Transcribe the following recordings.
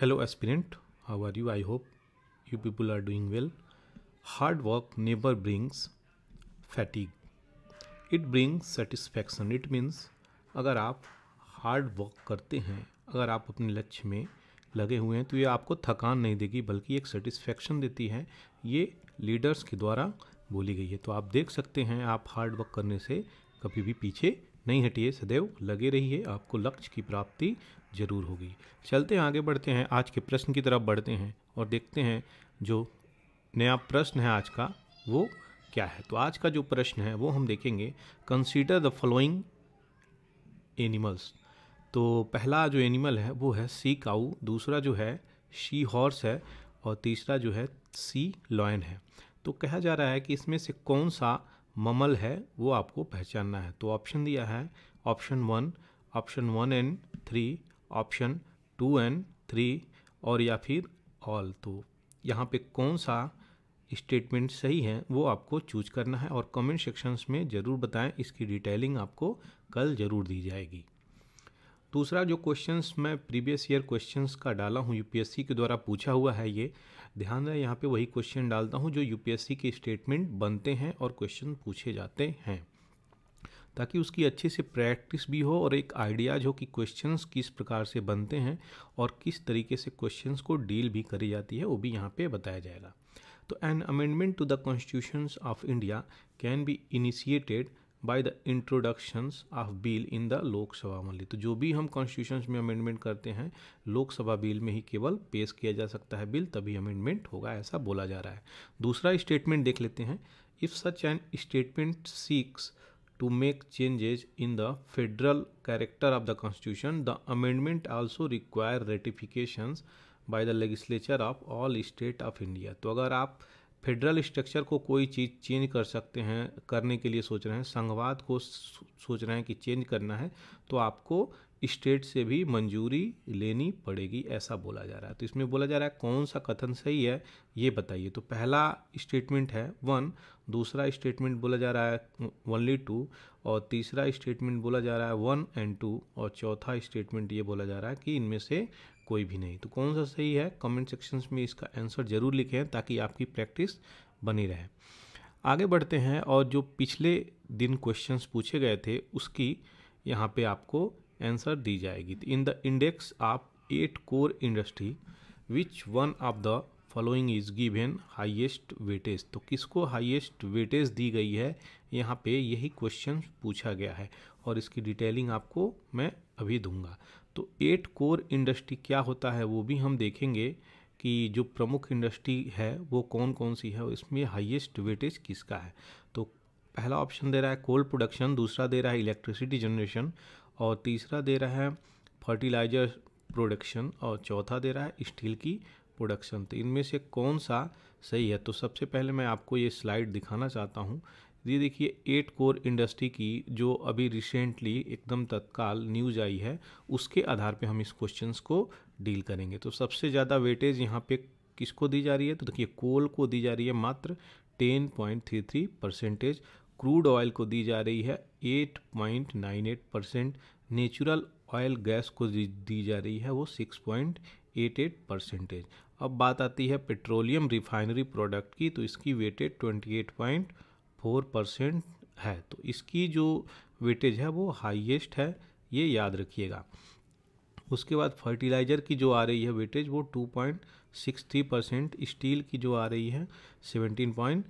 hello aspirant how are you I hope you people are doing well hard work never brings fatigue it brings satisfaction it means अगर आप hard work करते हैं अगर आप अपने लक्ष्य में लगे हुए हैं तो ये आपको थकान नहीं देगी बल्कि एक सेटिस्फैक्शन देती है ये लीडर्स के द्वारा बोली गई है तो आप देख सकते हैं आप हार्ड वर्क करने से कभी भी पीछे नहीं हटिए सदैव लगे रहिए आपको लक्ष्य की प्राप्ति जरूर होगी चलते हैं आगे बढ़ते हैं आज के प्रश्न की तरफ बढ़ते हैं और देखते हैं जो नया प्रश्न है आज का वो क्या है तो आज का जो प्रश्न है वो हम देखेंगे कंसीडर द फॉलोइंग एनिमल्स तो पहला जो एनिमल है वो है सी काऊ दूसरा जो है शी हॉर्स है और तीसरा जो है सी लॉयन है तो कहा जा रहा है कि इसमें से कौन सा ममल है वो आपको पहचानना है तो ऑप्शन दिया है option one option one and three option two and three और या फिर ऑल तो यहाँ पे कौन सा स्टेटमेंट सही है वो आपको चूज करना है और कमेंट सेक्शंस में ज़रूर बताएं इसकी डिटेलिंग आपको कल ज़रूर दी जाएगी दूसरा जो क्वेश्चंस मैं प्रीवियस ईयर क्वेश्चंस का डाला हूँ यूपीएससी के द्वारा पूछा हुआ है ये ध्यान रहे यहाँ पे वही क्वेश्चन डालता हूँ जो यूपीएससी के स्टेटमेंट बनते हैं और क्वेश्चन पूछे जाते हैं ताकि उसकी अच्छे से प्रैक्टिस भी हो और एक आइडियाज हो कि क्वेश्चंस किस प्रकार से बनते हैं और किस तरीके से क्वेश्चंस को डील भी करी जाती है वो भी यहाँ पे बताया जाएगा तो an amendment to the constitutions of India can be initiated by the introductions of bill in the Lok Sabha मल्ली तो जो भी हम कॉन्स्टिट्यूशन में अमेंडमेंट करते हैं लोकसभा बिल में ही केवल पेश किया जा सकता है बिल तभी अमेंडमेंट होगा ऐसा बोला जा रहा है दूसरा स्टेटमेंट देख लेते हैं if such an statement seeks to make changes in the federal character of the constitution the amendment also require ratification by the legislature of all state of India तो अगर आप फेडरल स्ट्रक्चर को कोई चीज़ change कर सकते हैं करने के लिए सोच रहे हैं संघवाद को सोच रहे हैं कि चेंज करना है तो आपको स्टेट से भी मंजूरी लेनी पड़ेगी ऐसा बोला जा रहा है तो इसमें बोला जा रहा है कौन सा कथन सही है ये बताइए तो पहला स्टेटमेंट है वन दूसरा स्टेटमेंट बोला जा रहा है ओनली टू और तीसरा स्टेटमेंट बोला जा रहा है वन एंड टू और चौथा स्टेटमेंट ये बोला जा रहा है कि इनमें से कोई भी नहीं तो कौन सा सही है कमेंट सेक्शंस में इसका आंसर ज़रूर लिखें ताकि आपकी प्रैक्टिस बनी रहे आगे बढ़ते हैं और जो पिछले दिन क्वेश्चंस पूछे गए थे उसकी यहाँ पे आपको आंसर दी जाएगी in the index of eight core industry which one of the following is given highest weightage तो किसको हाइएस्ट वेटेज दी गई है यहाँ पे यही क्वेश्चन पूछा गया है और इसकी डिटेलिंग आपको मैं अभी दूंगा तो एट कोर इंडस्ट्री क्या होता है वो भी हम देखेंगे कि जो प्रमुख इंडस्ट्री है वो कौन कौन सी है और इसमें हाईएस्ट वेटेज किसका है तो पहला ऑप्शन दे रहा है कोल प्रोडक्शन दूसरा दे रहा है इलेक्ट्रिसिटी जनरेशन और तीसरा दे रहा है फर्टिलाइजर प्रोडक्शन और चौथा दे रहा है स्टील की प्रोडक्शन तो इनमें से कौन सा सही है तो सबसे पहले मैं आपको ये स्लाइड दिखाना चाहता हूँ ये देखिए एट कोर इंडस्ट्री की जो अभी रिसेंटली एकदम तत्काल न्यूज आई है उसके आधार पे हम इस क्वेश्चंस को डील करेंगे तो सबसे ज़्यादा वेटेज यहाँ पे किसको दी जा रही है तो देखिए कोल को दी जा रही है मात्र ten point three three percentage crude oil को दी जा रही है eight point nine eight percent natural oil gas को दी जा रही है वो six point eight eight percentage अब बात आती है पेट्रोलियम रिफाइनरी प्रोडक्ट की तो इसकी weightage twenty eight point four percent है तो इसकी जो वेटेज है वो हाईएस्ट है ये याद रखिएगा उसके बाद फर्टिलाइज़र की जो आ रही है वेटेज वो two point six three percent steel की जो आ रही है seventeen point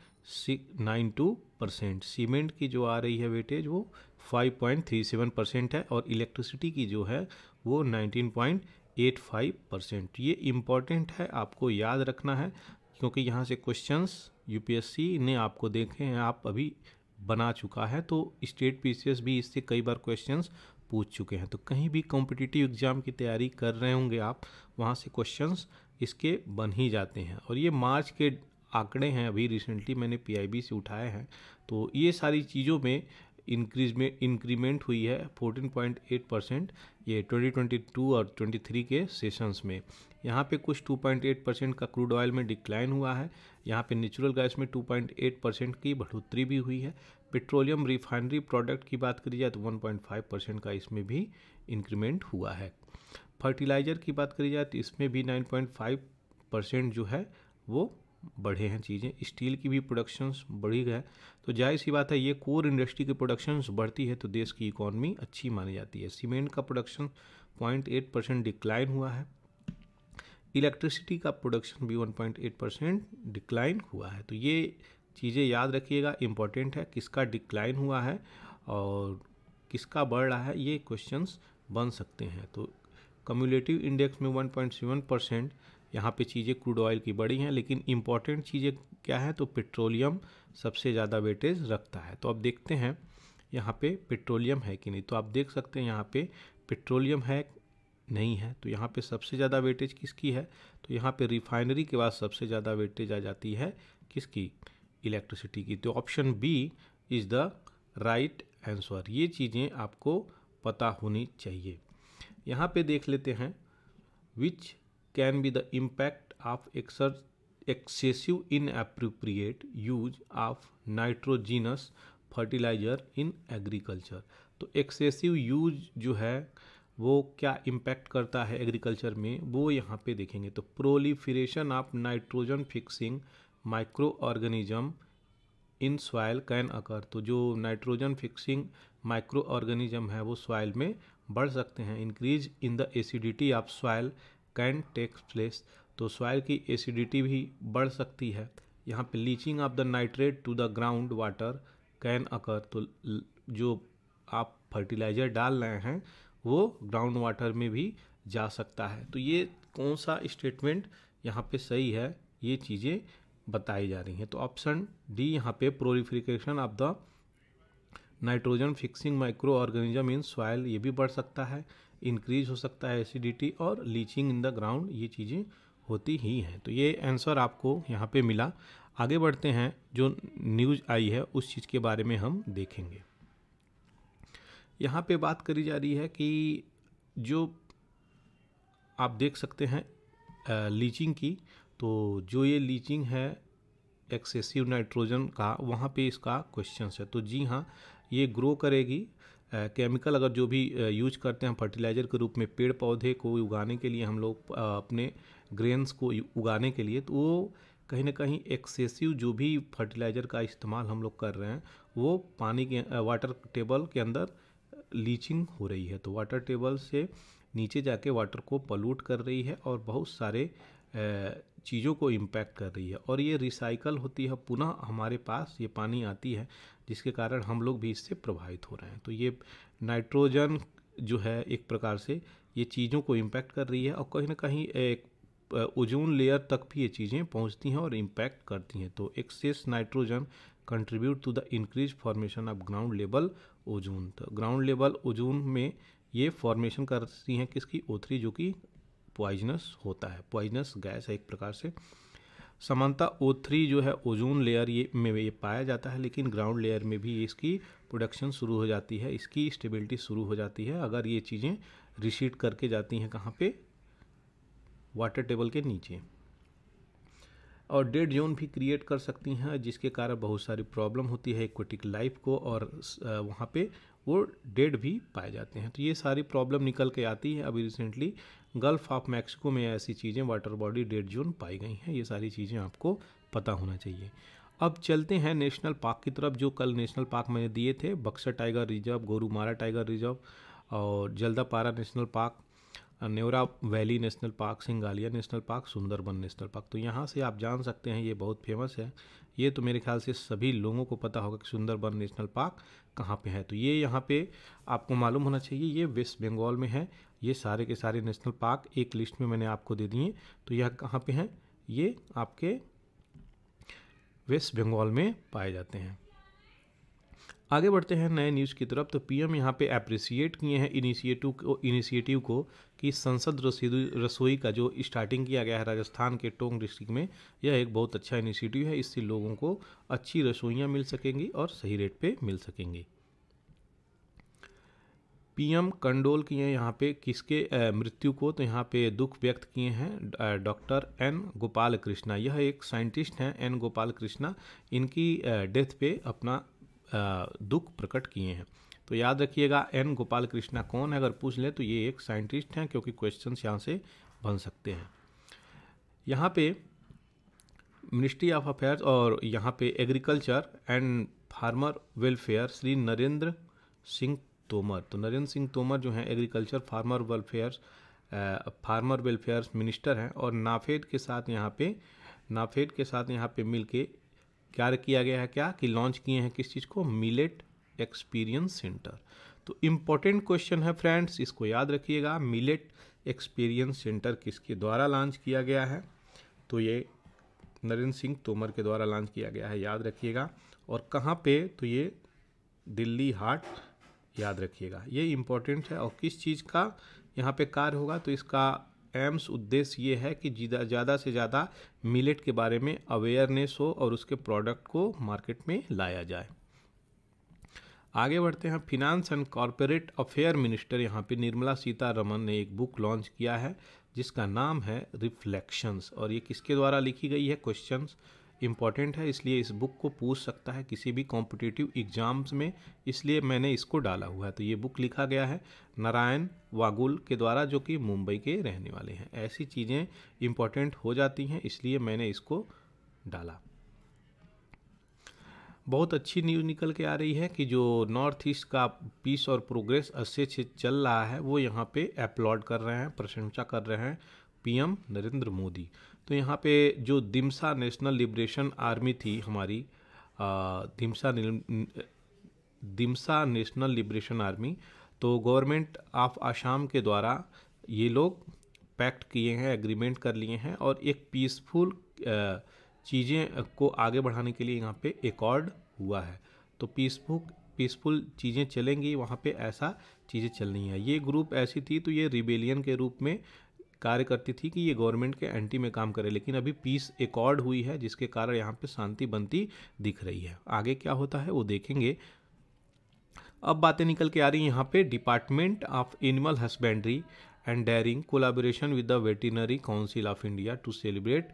nine two percent cement की जो आ रही है वेटेज वो five point three seven percent है और इलेक्ट्रिसिटी की जो है वो nineteen point eight five percent ये इम्पॉर्टेंट है आपको याद रखना है क्योंकि यहाँ से क्वेश्चंस यूपीएससी ने आपको देखे हैं आप अभी बना चुका है तो स्टेट पीसीएस भी इससे कई बार क्वेश्चंस पूछ चुके हैं तो कहीं भी कॉम्पिटिटिव एग्ज़ाम की तैयारी कर रहे होंगे आप वहाँ से क्वेश्चंस इसके बन ही जाते हैं और ये मार्च के आंकड़े हैं अभी रिसेंटली मैंने पीआईबी से उठाए हैं तो ये सारी चीज़ों में इंक्रीज में इंक्रीमेंट हुई है 14.8 परसेंट ये 2022 और 23 के सेशंस में यहाँ पे कुछ 2.8 परसेंट का क्रूड ऑयल में डिक्लाइन हुआ है यहाँ पे नेचुरल गैस में 2.8 परसेंट की बढ़ोतरी भी हुई है पेट्रोलियम रिफाइनरी प्रोडक्ट की बात करी जाए तो 1.5 परसेंट का इसमें भी इंक्रीमेंट हुआ है फर्टिलाइज़र की बात करी जाए तो इसमें भी 9.5 परसेंट जो है वो बढ़े हैं चीज़ें स्टील की भी प्रोडक्शंस बढ़ी गए तो जाहिर सी बात है ये कोर इंडस्ट्री की प्रोडक्शंस बढ़ती है तो देश की इकोनॉमी अच्छी मानी जाती है सीमेंट का प्रोडक्शन 0.8 परसेंट डिक्लाइन हुआ है इलेक्ट्रिसिटी का प्रोडक्शन भी 1.8 परसेंट डिक्लाइन हुआ है तो ये चीज़ें याद रखिएगा इम्पॉर्टेंट है किसका डिक्लाइन हुआ है और किसका बढ़ रहा है ये क्वेश्चंस बन सकते हैं तो कम्युलेटिव इंडेक्स में 1.7 परसेंट यहाँ पर चीज़ें क्रूड ऑयल की बढ़ी हैं लेकिन इम्पॉर्टेंट चीज़ें क्या है तो पेट्रोलियम सबसे ज़्यादा वेटेज रखता है तो अब देखते हैं यहाँ पे पेट्रोलियम है कि नहीं तो आप देख सकते हैं यहाँ पे पेट्रोलियम है नहीं है तो यहाँ पे सबसे ज़्यादा वेटेज किसकी है तो यहाँ पे रिफाइनरी के बाद सबसे ज़्यादा वेटेज आ जाती है किसकी इलेक्ट्रिसिटी की तो option B is the right answer ये चीज़ें आपको पता होनी चाहिए यहाँ पे देख लेते हैं which can be the impact of exer excessive in appropriate use of nitrogenous fertiliser in agriculture तो एक्सेसिव यूज जो है वो क्या इम्पैक्ट करता है एग्रीकल्चर में वो यहाँ पे देखेंगे तो proliferation of nitrogen fixing micro organism in soil can occur तो जो नाइट्रोजन फिक्सिंग माइक्रो ऑर्गेनिज्म है वो सॉयल में बढ़ सकते हैं increase in the acidity of soil can take place तो सॉइल की एसिडिटी भी बढ़ सकती है यहाँ पे leaching of the nitrate to the ground water can occur तो जो आप फर्टिलाइज़र डाल रहे हैं वो ग्राउंड वाटर में भी जा सकता है तो ये कौन सा स्टेटमेंट यहाँ पे सही है ये चीज़ें बताई जा रही हैं तो ऑप्शन डी यहाँ पे proliferation of the nitrogen fixing micro organism in soil ये भी बढ़ सकता है इंक्रीज हो सकता है एसिडिटी और लीचिंग इन द ग्राउंड ये चीज़ें होती ही हैं तो ये आंसर आपको यहाँ पे मिला आगे बढ़ते हैं जो न्यूज़ आई है उस चीज़ के बारे में हम देखेंगे यहाँ पे बात करी जा रही है कि जो आप देख सकते हैं लीचिंग की तो जो ये लीचिंग है एक्सेसिव नाइट्रोजन का वहाँ पे इसका क्वेश्चन है तो जी हाँ ये ग्रो करेगी केमिकल अगर जो भी यूज करते हैं फर्टिलाइज़र के रूप में पेड़ पौधे को उगाने के लिए हम लोग अपने ग्रेन्स को उगाने के लिए तो वो कहीं ना कहीं एक्सेसिव जो भी फर्टिलाइज़र का इस्तेमाल हम लोग कर रहे हैं वो पानी के वाटर टेबल के अंदर लीचिंग हो रही है तो वाटर टेबल से नीचे जाके वाटर को पलूट कर रही है और बहुत सारे चीज़ों को इम्पैक्ट कर रही है और ये रिसाइकल होती है पुनः हमारे पास ये पानी आती है जिसके कारण हम लोग भी इससे प्रभावित हो रहे हैं तो ये नाइट्रोजन जो है एक प्रकार से ये चीज़ों को इम्पैक्ट कर रही है और कहीं ना कहीं एक ओजोन लेयर तक भी ये चीज़ें पहुंचती हैं और इम्पैक्ट करती हैं तो excess nitrogen contribute to the increase formation of ground level ozone तो ग्राउंड लेवल ओजून में ये फॉर्मेशन करती हैं किसकी ओथरी जो कि पॉइजनस होता है पॉइजनस गैस है एक प्रकार से समानता थ्री जो है ओजोन लेयर ये में ये पाया जाता है लेकिन ग्राउंड लेयर में भी इसकी प्रोडक्शन शुरू हो जाती है इसकी स्टेबिलिटी शुरू हो जाती है अगर ये चीज़ें रिसीट करके जाती हैं कहाँ पे वाटर टेबल के नीचे और डेड जोन भी क्रिएट कर सकती हैं जिसके कारण बहुत सारी प्रॉब्लम होती है इक्वेटिक लाइफ को और वहाँ पे वो डेड भी पाए जाते हैं तो ये सारी प्रॉब्लम निकल के आती है अभी रिसेंटली गल्फ ऑफ मैक्सिको में ऐसी चीज़ें वाटर बॉडी डेड जोन पाई गई हैं ये सारी चीज़ें आपको पता होना चाहिए अब चलते हैं नेशनल पार्क की तरफ जो कल नेशनल पार्क मैंने दिए थे Buxar tiger reserve Gorumara tiger reserve और Jaldapara national park Neora valley national park Singalila national park Sundarban national park तो यहाँ से आप जान सकते हैं ये बहुत फेमस है ये तो मेरे ख्याल से सभी लोगों को पता होगा कि सुंदरबन नेशनल पार्क कहाँ पे है तो ये यहाँ पे आपको मालूम होना चाहिए ये वेस्ट बंगाल में है ये सारे के सारे नेशनल पार्क एक लिस्ट में मैंने आपको दे दिए तो यह कहाँ पर हैं ये आपके वेस्ट बंगाल में पाए जाते हैं आगे बढ़ते हैं नए न्यूज़ की तरफ तो पीएम यहाँ पे अप्रिसिएट किए हैं इनिशिएटिव को इनिशिएटिव को कि संसद रसोई का जो स्टार्टिंग किया गया है राजस्थान के टोंग डिस्ट्रिक्ट में यह एक बहुत अच्छा इनिशिएटिव है इससे लोगों को अच्छी रसोइयाँ मिल सकेंगी और सही रेट पर मिल सकेंगी पीएम कंडोल किए हैं यहाँ पे किसके मृत्यु को तो यहाँ पे दुख व्यक्त किए हैं डॉक्टर एन गोपाल कृष्णा यह एक साइंटिस्ट हैं एन गोपाल कृष्णा इनकी डेथ पे अपना दुख प्रकट किए हैं तो याद रखिएगा एन गोपाल कृष्णा कौन है अगर पूछ लें तो ये एक साइंटिस्ट हैं क्योंकि क्वेश्चन यहाँ से बन सकते हैं यहाँ पे मिनिस्ट्री ऑफ अफेयर्स और यहाँ पे agriculture and farmer welfare Shri Narendra Singh Tomar तो नरेंद्र सिंह तोमर जो हैं agriculture farmer welfares farmer welfares minister हैं और नाफेड के साथ यहाँ पे नाफेड के साथ यहाँ पे मिलके क्या किया गया है क्या कि लॉन्च किए हैं किस चीज़ को मिलेट एक्सपीरियंस सेंटर तो इम्पोर्टेंट क्वेश्चन है फ्रेंड्स इसको याद रखिएगा मिलेट एक्सपीरियंस सेंटर किसके द्वारा लॉन्च किया गया है तो ये नरेंद्र सिंह तोमर के द्वारा लॉन्च किया गया है याद रखिएगा और कहाँ पे तो ये दिल्ली हाट याद रखिएगा ये इम्पोर्टेंट है और किस चीज़ का यहाँ पे कार्य होगा तो इसका एम्स उद्देश्य ये है कि ज़्यादा से ज़्यादा मिलेट के बारे में अवेयरनेस हो और उसके प्रोडक्ट को मार्केट में लाया जाए आगे बढ़ते हैं finance and corporate affair minister यहाँ पे निर्मला सीतारमन ने एक बुक लॉन्च किया है जिसका नाम है रिफ्लेक्शंस और ये किसके द्वारा लिखी गई है क्वेश्चंस इम्पॉर्टेंट है इसलिए इस बुक को पूछ सकता है किसी भी कॉम्पिटिटिव एग्ज़ाम्स में इसलिए मैंने इसको डाला हुआ है तो ये बुक लिखा गया है नारायण वागुल के द्वारा जो कि मुंबई के रहने वाले हैं ऐसी चीज़ें इम्पॉर्टेंट हो जाती हैं इसलिए मैंने इसको डाला बहुत अच्छी न्यूज़ निकल के आ रही है कि जो नॉर्थ ईस्ट का पीस और प्रोग्रेस अच्छे से चल रहा है वो यहाँ पे अपलॉड कर रहे हैं प्रशंसा कर रहे हैं पीएम नरेंद्र मोदी तो यहाँ पे जो दिमसा नेशनल लिबरेशन आर्मी थी हमारी Dimasa Dimasa national liberation army तो गवर्नमेंट ऑफ आसाम के द्वारा ये लोग पैक्ट किए हैं एग्रीमेंट कर लिए हैं और एक पीसफुल चीज़ें को आगे बढ़ाने के लिए यहाँ पे एकॉर्ड हुआ है तो पीसफुल पीसफुल चीज़ें चलेंगी वहाँ पे ऐसा चीज़ें चल रही हैं ये ग्रुप ऐसी थी तो ये रिबेलियन के रूप में कार्य करती थी कि ये गवर्नमेंट के एंटी में काम करे लेकिन अभी पीस एकॉर्ड हुई है जिसके कारण यहाँ पे शांति बनती दिख रही है आगे क्या होता है वो देखेंगे अब बातें निकल के आ रही यहाँ पे department of animal husbandry and dairying collaboration with the veterinary council of India to celebrate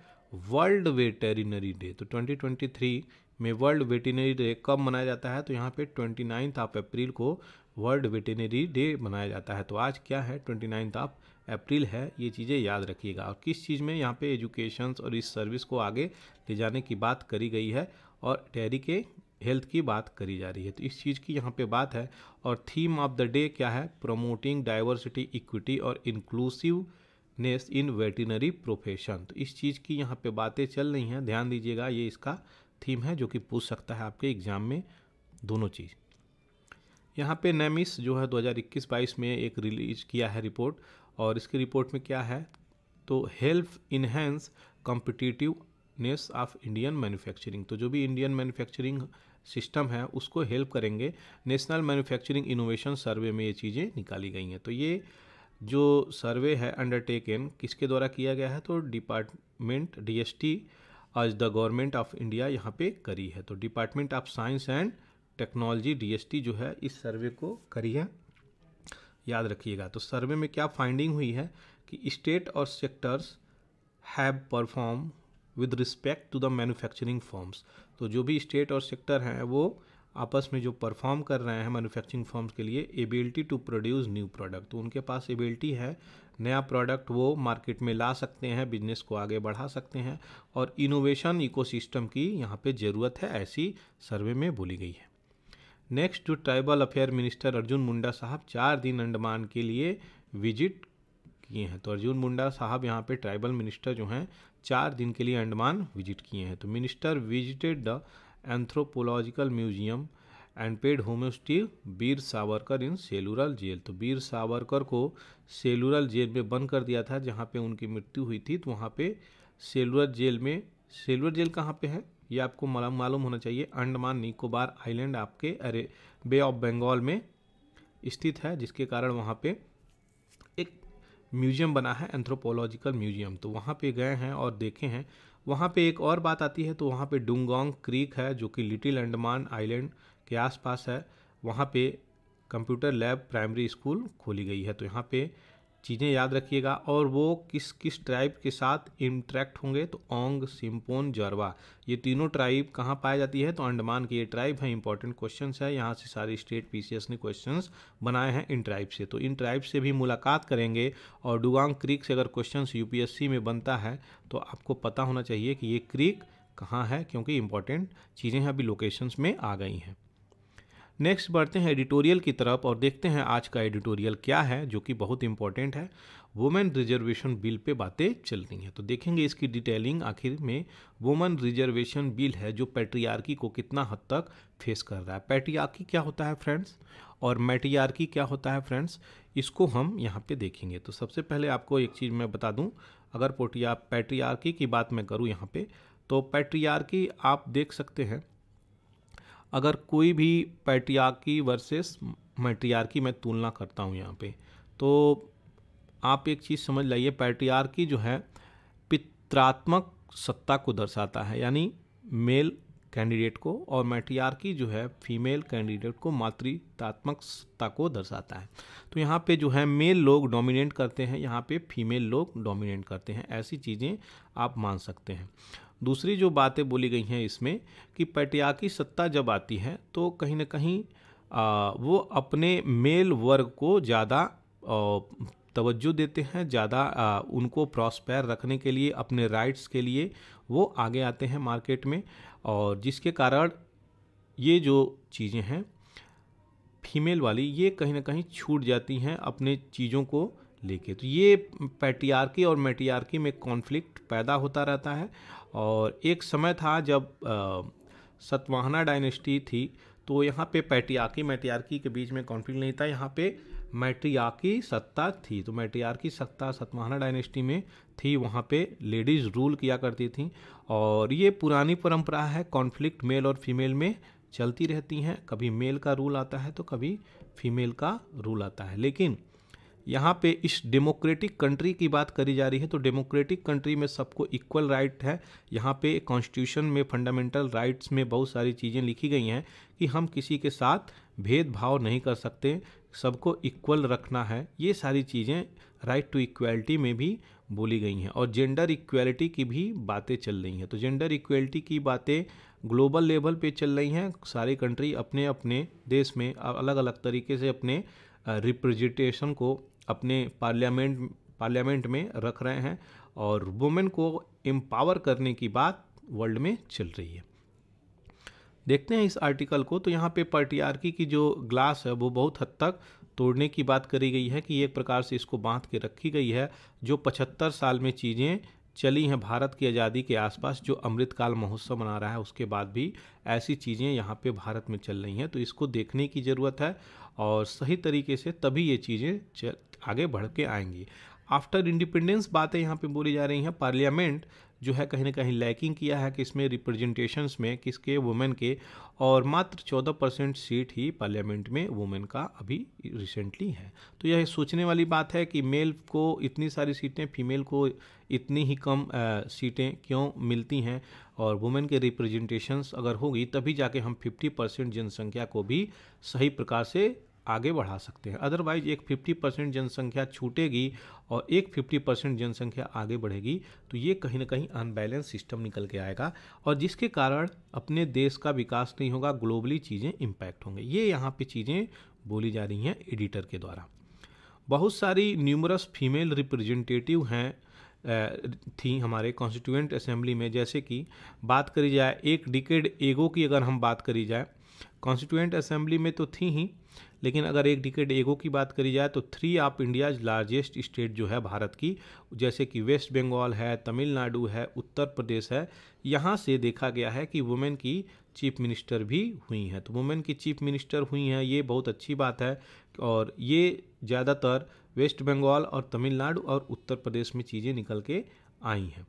world veterinary day तो 2023 में वर्ल्ड वेटिनरी डे कब मनाया जाता है तो यहाँ पे ट्वेंटी नाइन्थ ऑफ अप्रैल को वर्ल्ड वेटेनरी डे मनाया जाता है तो आज क्या है ट्वेंटी नाइन्थ ऑफ अप्रैल है ये चीज़ें याद रखिएगा और किस चीज़ में यहाँ पे एजुकेशन और इस सर्विस को आगे ले जाने की बात करी गई है और टेरी के हेल्थ की बात करी जा रही है तो इस चीज़ की यहाँ पे बात है और थीम ऑफ द डे क्या है प्रोमोटिंग डाइवर्सिटी इक्विटी और inclusiveness in veterinary profession तो इस चीज़ की यहाँ पे बातें चल रही हैं ध्यान दीजिएगा ये इसका थीम है जो कि पूछ सकता है आपके एग्ज़ाम में दोनों चीज़ यहाँ पे नेमिस जो है 2021-22 में एक रिलीज किया है रिपोर्ट और इसकी रिपोर्ट में क्या है तो help enhance competitiveness of Indian manufacturing तो जो भी इंडियन मैन्युफैक्चरिंग सिस्टम है उसको हेल्प करेंगे नेशनल मैन्युफैक्चरिंग इनोवेशन सर्वे में ये चीज़ें निकाली गई हैं तो ये जो सर्वे है अंडरटेकन किसके द्वारा किया गया है तो डिपार्टमेंट टी आज द गवर्नमेंट ऑफ इंडिया यहाँ पे करी है तो department of science and technology DST जो है इस सर्वे को करी है याद रखिएगा तो सर्वे में क्या फाइंडिंग हुई है कि स्टेट और sectors have perform with respect to the manufacturing forms तो जो भी स्टेट और सेक्टर हैं वो आपस में जो परफॉर्म कर रहे हैं मैन्युफैक्चरिंग फॉर्म्स के लिए ability to produce new product तो उनके पास एबिलिटी है नया प्रोडक्ट वो मार्केट में ला सकते हैं बिजनेस को आगे बढ़ा सकते हैं और इनोवेशन इकोसिस्टम की यहाँ पे ज़रूरत है ऐसी सर्वे में बोली गई है next to tribal affair minister Arjun Munda साहब चार दिन अंडमान के लिए विजिट किए हैं तो अर्जुन मुंडा साहब यहाँ पे ट्राइबल मिनिस्टर जो हैं चार दिन के लिए अंडमान विजिट किए हैं तो minister visited the anthropological museum and paid homage to Veer Savarkar in cellular jail तो वीर सावरकर को सेलुरल जेल में बंद कर दिया था जहाँ पे उनकी मृत्यु हुई थी तो वहाँ पे सेलुरल जेल में सेलुरल जेल कहाँ पे है ये आपको मालूम होना चाहिए अंडमान निकोबार आइलैंड आपके अरे बे ऑफ बंगाल में स्थित है जिसके कारण वहाँ पे एक म्यूजियम बना है एंथ्रोपोलॉजिकल म्यूजियम तो वहाँ पे गए हैं और देखे हैं वहाँ पे एक और बात आती है तो वहाँ पे डुंगोंग क्रीक है जो कि लिटिल अंडमान आइलैंड के आसपास है वहाँ पे कंप्यूटर लैब प्राइमरी स्कूल खोली गई है तो यहाँ पर चीज़ें याद रखिएगा और वो किस किस ट्राइब के साथ इंट्रैक्ट होंगे तो ओंग सिम्पोन जरवा ये तीनों ट्राइब कहाँ पाई जाती है तो अंडमान की ये ट्राइब है इंपॉर्टेंट क्वेश्चन है यहाँ से सारे स्टेट पी ने क्वेश्चन बनाए हैं इन ट्राइब से तो इन ट्राइब से भी मुलाकात करेंगे और डुगांग क्रीक से अगर क्वेश्चन यू में बनता है तो आपको पता होना चाहिए कि ये क्रीक कहाँ है क्योंकि इंपॉर्टेंट चीज़ें अभी लोकेशंस में आ गई हैं नेक्स्ट बढ़ते हैं एडिटोरियल की तरफ और देखते हैं आज का एडिटोरियल क्या है जो कि बहुत इंपॉर्टेंट है वुमेन रिजर्वेशन बिल पे बातें चल रही हैं तो देखेंगे इसकी डिटेलिंग आखिर में वुमेन रिजर्वेशन बिल है जो पैट्रियार्की को कितना हद तक फेस कर रहा है पैट्रियार्की क्या होता है फ्रेंड्स और मेट्रियार्की क्या होता है फ्रेंड्स इसको हम यहाँ पे देखेंगे तो सबसे पहले आपको एक चीज़ मैं बता दूँ अगर पोटिया पैट्रियार्की की बात मैं करूँ यहाँ पर तो पैट्रियार्की आप देख सकते हैं अगर कोई भी पैट्रियार्की वर्सेस मैट्रियार्की मैं तुलना करता हूँ यहाँ पे तो आप एक चीज़ समझ लाइए पैट्रियार्की जो है पित्रात्मक सत्ता को दर्शाता है यानी मेल कैंडिडेट को और मैट्रियार्की जो है फीमेल कैंडिडेट को मातृतात्मक सत्ता को दर्शाता है तो यहाँ पे जो है मेल लोग डोमिनेट करते हैं यहाँ पे फीमेल लोग डोमिनेट करते हैं ऐसी चीज़ें आप मान सकते हैं दूसरी जो बातें बोली गई हैं इसमें कि की सत्ता जब आती है तो कहीं ना कहीं वो अपने मेल वर्ग को ज़्यादा तवज्जो देते हैं ज़्यादा उनको प्रॉस्पेयर रखने के लिए अपने राइट्स के लिए वो आगे आते हैं मार्केट में और जिसके कारण ये जो चीज़ें हैं फीमेल वाली ये कहीं ना कहीं छूट जाती हैं अपने चीज़ों को लेके तो ये पैटियारकी और मेटियारकी में कॉन्फ्लिक्ट पैदा होता रहता है और एक समय था जब सतवाहना डायनेस्टी थी तो यहाँ पे पैटियाकी मैटियारकी के बीच में कॉन्फ्लिक्ट नहीं था यहाँ पे मैट्रियाकी सत्ता थी तो मैट्रियार्की सत्ता सतवाहना डायनेस्टी में थी वहाँ पे लेडीज़ रूल किया करती थी और ये पुरानी परंपरा है कॉन्फ्लिक्ट मेल और फीमेल में चलती रहती हैं कभी मेल का रूल आता है तो कभी फीमेल का रूल आता है लेकिन यहाँ पे इस डेमोक्रेटिक कंट्री की बात करी जा रही है तो डेमोक्रेटिक कंट्री में सबको इक्वल राइट है यहाँ पे कॉन्स्टिट्यूशन में फंडामेंटल राइट्स में बहुत सारी चीज़ें लिखी गई हैं कि हम किसी के साथ भेदभाव नहीं कर सकते सबको इक्वल रखना है ये सारी चीज़ें राइट टू इक्वलिटी में भी बोली गई हैं और जेंडर इक्वलिटी की भी बातें चल रही हैं तो जेंडर इक्वलिटी की बातें ग्लोबल लेवल पे चल रही हैं सारी कंट्री अपने अपने देश में अलग अलग तरीके से अपने रिप्रेजेंटेशन को अपने पार्लियामेंट पार्लियामेंट में रख रहे हैं और वुमेन को एम्पावर करने की बात वर्ल्ड में चल रही है देखते हैं इस आर्टिकल को तो यहाँ पे पर्टियार्की की जो ग्लास है वो बहुत हद तक तोड़ने की बात करी गई है कि एक प्रकार से इसको बांध के रखी गई है जो पचहत्तर साल में चीज़ें चली हैं भारत की आज़ादी के आसपास जो अमृतकाल महोत्सव मना रहा है उसके बाद भी ऐसी चीज़ें यहाँ पे भारत में चल रही हैं तो इसको देखने की ज़रूरत है और सही तरीके से तभी ये चीज़ें आगे बढ़ के आएंगी आफ्टर इंडिपेंडेंस बातें यहाँ पे बोली जा रही हैं पार्लियामेंट जो है कहीं ना कहीं लैकिंग किया है कि इसमें रिप्रेजेंटेशंस में किसके वुमेन के और मात्र 14 परसेंट सीट ही पार्लियामेंट में वुमेन का अभी रिसेंटली है तो यह सोचने वाली बात है कि मेल को इतनी सारी सीटें फीमेल को इतनी ही कम सीटें क्यों मिलती हैं और वुमेन के रिप्रेजेंटेशंस अगर होगी तभी जाके हम 50 परसेंट जनसंख्या को भी सही प्रकार से आगे बढ़ा सकते हैं अदरवाइज एक 50 परसेंट जनसंख्या छूटेगी और एक 50 परसेंट जनसंख्या आगे बढ़ेगी तो ये कहीं ना कहीं अनबैलेंस सिस्टम निकल के आएगा और जिसके कारण अपने देश का विकास नहीं होगा ग्लोबली चीज़ें इम्पैक्ट होंगे ये यहाँ पर चीज़ें बोली जा रही हैं एडिटर के द्वारा बहुत सारी न्यूमरस फीमेल रिप्रेजेंटेटिव हैं थी हमारे कॉन्स्टिट्यूएंट असेंबली में जैसे कि बात करी जाए एक डिकेड एगो की अगर हम बात करी जाए कॉन्स्टिट्यूएंट असेंबली में तो थी ही लेकिन अगर एक डिकेट एगो की बात करी जाए तो थ्री आप इंडियाज लार्जेस्ट स्टेट जो है भारत की जैसे कि वेस्ट बंगाल है तमिलनाडु है उत्तर प्रदेश है यहाँ से देखा गया है कि वुमेन की चीफ मिनिस्टर भी हुई हैं तो वुमेन की चीफ मिनिस्टर हुई हैं ये बहुत अच्छी बात है और ये ज़्यादातर वेस्ट बंगाल और तमिलनाडु और उत्तर प्रदेश में चीज़ें निकल के आई हैं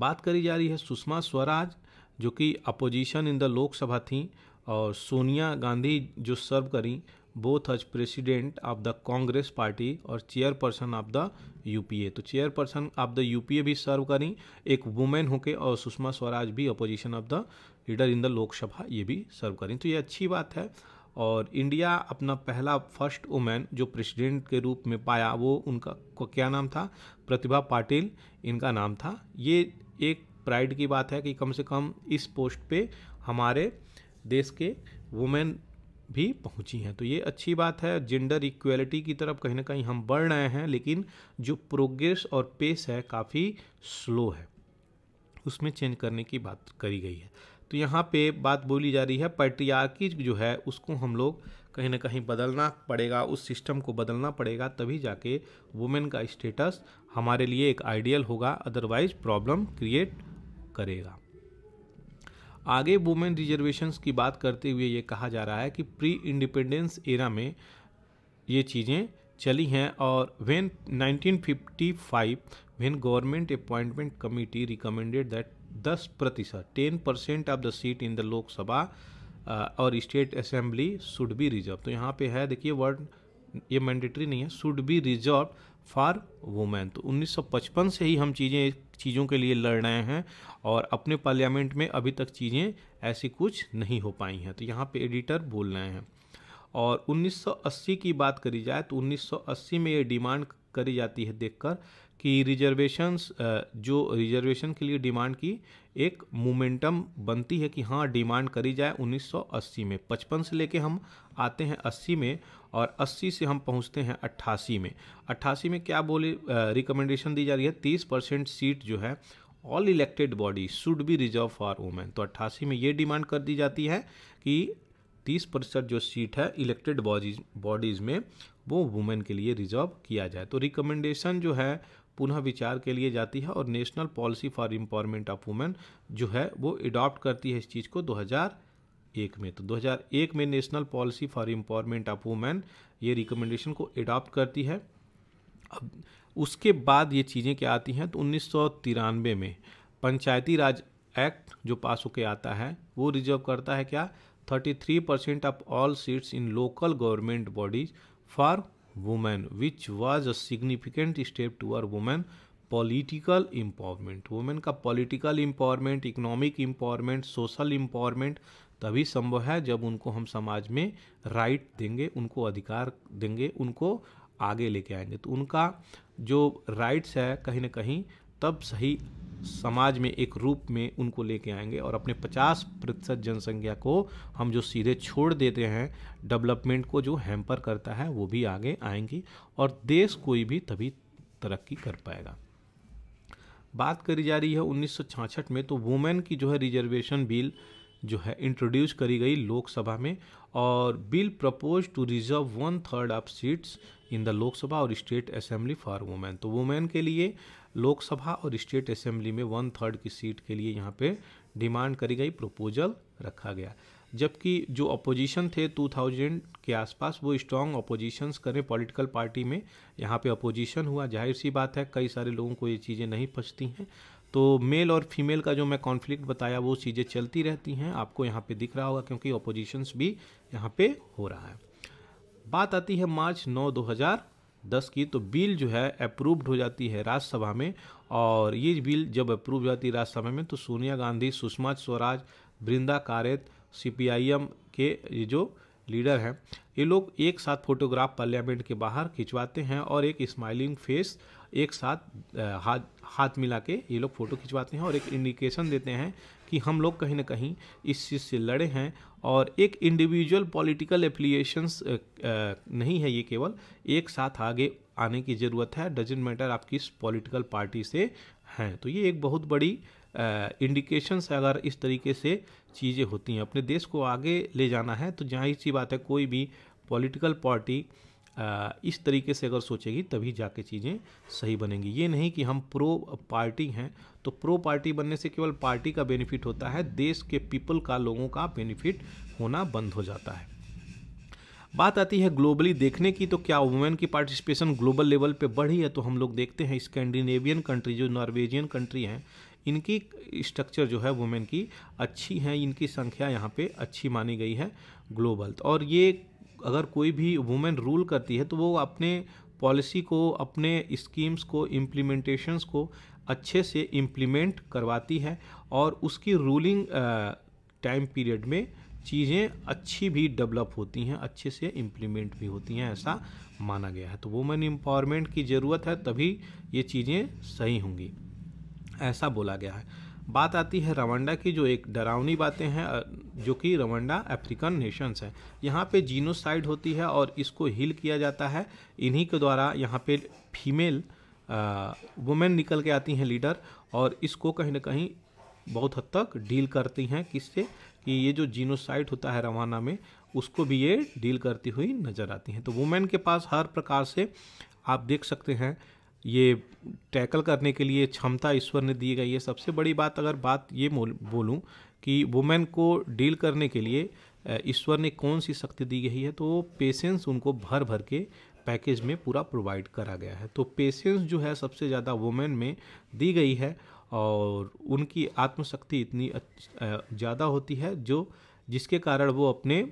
बात करी जा रही है सुषमा स्वराज जो कि अपोजिशन इन द लोकसभा थी और सोनिया गांधी जो सर्व करी both as president of the Congress party और चेयरपर्सन ऑफ द यूपीए तो चेयरपर्सन ऑफ द यूपीए भी सर्व करी एक वुमेन होके और सुषमा स्वराज भी opposition of the leader in the Lok Sabha ये भी सर्व करी तो ये अच्छी बात है और इंडिया अपना पहला फर्स्ट वुमेन जो प्रेसिडेंट के रूप में पाया वो उनका क्या नाम था प्रतिभा पाटिल इनका नाम था ये एक प्राइड की बात है कि कम से कम इस पोस्ट पे हमारे देश के वुमेन भी पहुंची हैं तो ये अच्छी बात है जेंडर इक्वलिटी की तरफ कहीं ना कहीं हम बढ़ रहे हैं लेकिन जो प्रोग्रेस और पेस है काफ़ी स्लो है उसमें चेंज करने की बात करी गई है तो यहाँ पे बात बोली जा रही है पैट्रियार्की जो है उसको हम लोग कहीं ना कहीं बदलना पड़ेगा उस सिस्टम को बदलना पड़ेगा तभी जाके वुमेन का स्टेटस हमारे लिए एक आइडियल होगा अदरवाइज प्रॉब्लम क्रिएट करेगा आगे वुमेन रिजर्वेशन की बात करते हुए ये कहा जा रहा है कि प्री इंडिपेंडेंस एरा में ये चीज़ें चली हैं और when 1955 when government appointment committee recommended that 10 प्रतिशत ten percent of the seat in the Lok Sabha और state assembly should be reserve तो यहाँ पे है देखिए वर्ड ये मैंडेटरी नहीं है should be reserve for women तो 1955 से ही हम चीज़ें चीज़ों के लिए लड़ रहे हैं और अपने पार्लियामेंट में अभी तक चीज़ें ऐसी कुछ नहीं हो पाई हैं तो यहाँ पे एडिटर बोल रहे हैं और 1980 की बात करी जाए तो 1980 में ये डिमांड करी जाती है देखकर कि रिजर्वेशंस जो रिजर्वेशन के लिए डिमांड की एक मोमेंटम बनती है कि हाँ डिमांड करी जाए 1980 में 55 से लेके हम आते हैं 80 में और 80 से हम पहुंचते हैं 88 में 88 में क्या बोले रिकमेंडेशन दी जा रही है 30 परसेंट सीट जो है all elected body should be reserve for women तो 88 में ये डिमांड कर दी जाती है कि 30 प्रतिशत जो सीट है इलेक्टेड बॉडीज बॉडीज़ में वो वुमेन के लिए रिजर्व किया जाए तो रिकमेंडेशन जो है पुनः विचार के लिए जाती है और national policy for empowerment of women जो है वो एडॉप्ट करती है इस चीज़ को 2000 2001 में तो 2001 में national policy for empowerment of women ये रिकमेंडेशन को एडॉप्ट करती है अब उसके बाद ये चीज़ें क्या आती हैं तो उन्नीस में पंचायती राज एक्ट जो पास होके आता है वो रिजर्व करता है क्या 33 percent of all seats in local government bodies for women which was a significant step toward women political empowerment women का political empowerment economic empowerment social empowerment तभी संभव है जब उनको हम समाज में राइट देंगे उनको अधिकार देंगे उनको आगे लेके आएंगे तो उनका जो राइट्स है कहीं ना कहीं तब सही समाज में एक रूप में उनको लेके आएंगे और अपने 50 प्रतिशत जनसंख्या को हम जो सीधे छोड़ देते हैं डेवलपमेंट को जो हैम्पर करता है वो भी आगे आएंगी और देश कोई भी तभी तरक्की कर पाएगा बात करी जा रही है उन्नीस में तो वुमेन की जो है रिजर्वेशन बिल जो है इंट्रोड्यूस करी गई लोकसभा में और bill propose to reserve one third of seats in the Lok Sabha और स्टेट असेंबली फॉर वुमेन तो वुमेन के लिए लोकसभा और स्टेट असेंबली में वन थर्ड की सीट के लिए यहाँ पे डिमांड करी गई प्रपोजल रखा गया जबकि जो अपोजिशन थे 2000 के आसपास वो स्ट्रॉन्ग अपोजिशंस करें पॉलिटिकल पार्टी में यहाँ पे अपोजिशन हुआ जाहिर सी बात है कई सारे लोगों को ये चीज़ें नहीं पचती हैं तो मेल और फीमेल का जो मैं कॉन्फ्लिक्ट बताया वो चीज़ें चलती रहती हैं आपको यहाँ पे दिख रहा होगा क्योंकि अपोजिशंस भी यहाँ पे हो रहा है बात आती है मार्च 9 2010 की तो बिल जो है अप्रूव्ड हो जाती है राज्यसभा में और ये बिल जब अप्रूव हो जाती है राज्यसभा में तो सोनिया गांधी सुषमा स्वराज वृंदा कारेत सी के ये जो लीडर हैं ये लोग एक साथ फोटोग्राफ पार्लियामेंट के बाहर खिंचवाते हैं और एक स्माइलिंग फेस एक साथ हाथ हाथ मिला के ये लोग फ़ोटो खिंचवाते हैं और एक इंडिकेशन देते हैं कि हम लोग कहीं ना कहीं इस चीज़ से लड़े हैं और एक इंडिविजुअल पॉलिटिकल एफिलिएशंस नहीं है ये केवल एक साथ आगे आने की ज़रूरत है डजेंट मैटर आप किस पॉलिटिकल पार्टी से हैं तो ये एक बहुत बड़ी इंडिकेशंस अगर इस तरीके से चीज़ें होती हैं अपने देश को आगे ले जाना है तो जहाँ सी बात है कोई भी पॉलिटिकल पार्टी इस तरीके से अगर सोचेगी तभी जाके चीज़ें सही बनेंगी ये नहीं कि हम प्रो पार्टी हैं तो प्रो पार्टी बनने से केवल पार्टी का बेनिफिट होता है देश के पीपल का लोगों का बेनिफिट होना बंद हो जाता है बात आती है ग्लोबली देखने की तो क्या वुमेन की पार्टिसिपेशन ग्लोबल लेवल पे बढ़ी है तो हम लोग देखते हैं स्कैंडिनेवियन कंट्री जो नॉर्वेजियन कंट्री हैं इनकी स्ट्रक्चर जो है वुमेन की अच्छी है इनकी संख्या यहाँ पे अच्छी मानी गई है ग्लोबल और ये अगर कोई भी वुमेन रूल करती है तो वो अपने पॉलिसी को अपने स्कीम्स को इम्प्लीमेंटेशंस को अच्छे से इम्प्लीमेंट करवाती है और उसकी रूलिंग टाइम पीरियड में चीज़ें अच्छी भी डेवलप होती हैं अच्छे से इम्प्लीमेंट भी होती हैं ऐसा माना गया है तो वुमेन एम्पावरमेंट की ज़रूरत है तभी ये चीज़ें सही होंगी ऐसा बोला गया है बात आती है रवांडा की जो एक डरावनी बातें हैं जो कि रवांडा अफ्रीकन नेशंस है यहाँ पे जीनोसाइड होती है और इसको हील किया जाता है इन्हीं के द्वारा यहाँ पे फीमेल वुमेन निकल के आती हैं लीडर और इसको कहीं ना कहीं बहुत हद तक डील करती हैं किससे कि ये जो जीनोसाइड होता है रवाना में उसको भी ये डील करती हुई नज़र आती हैं तो वुमेन के पास हर प्रकार से आप देख सकते हैं ये टैकल करने के लिए क्षमता ईश्वर ने दी गई है सबसे बड़ी बात अगर बात ये बोलूँ कि वुमेन को डील करने के लिए ईश्वर ने कौन सी शक्ति दी गई है तो पेशेंस उनको भर भर के पैकेज में पूरा प्रोवाइड करा गया है तो पेशेंस जो है सबसे ज़्यादा वुमेन में दी गई है और उनकी आत्मशक्ति इतनी ज़्यादा होती है जो जिसके कारण वो अपने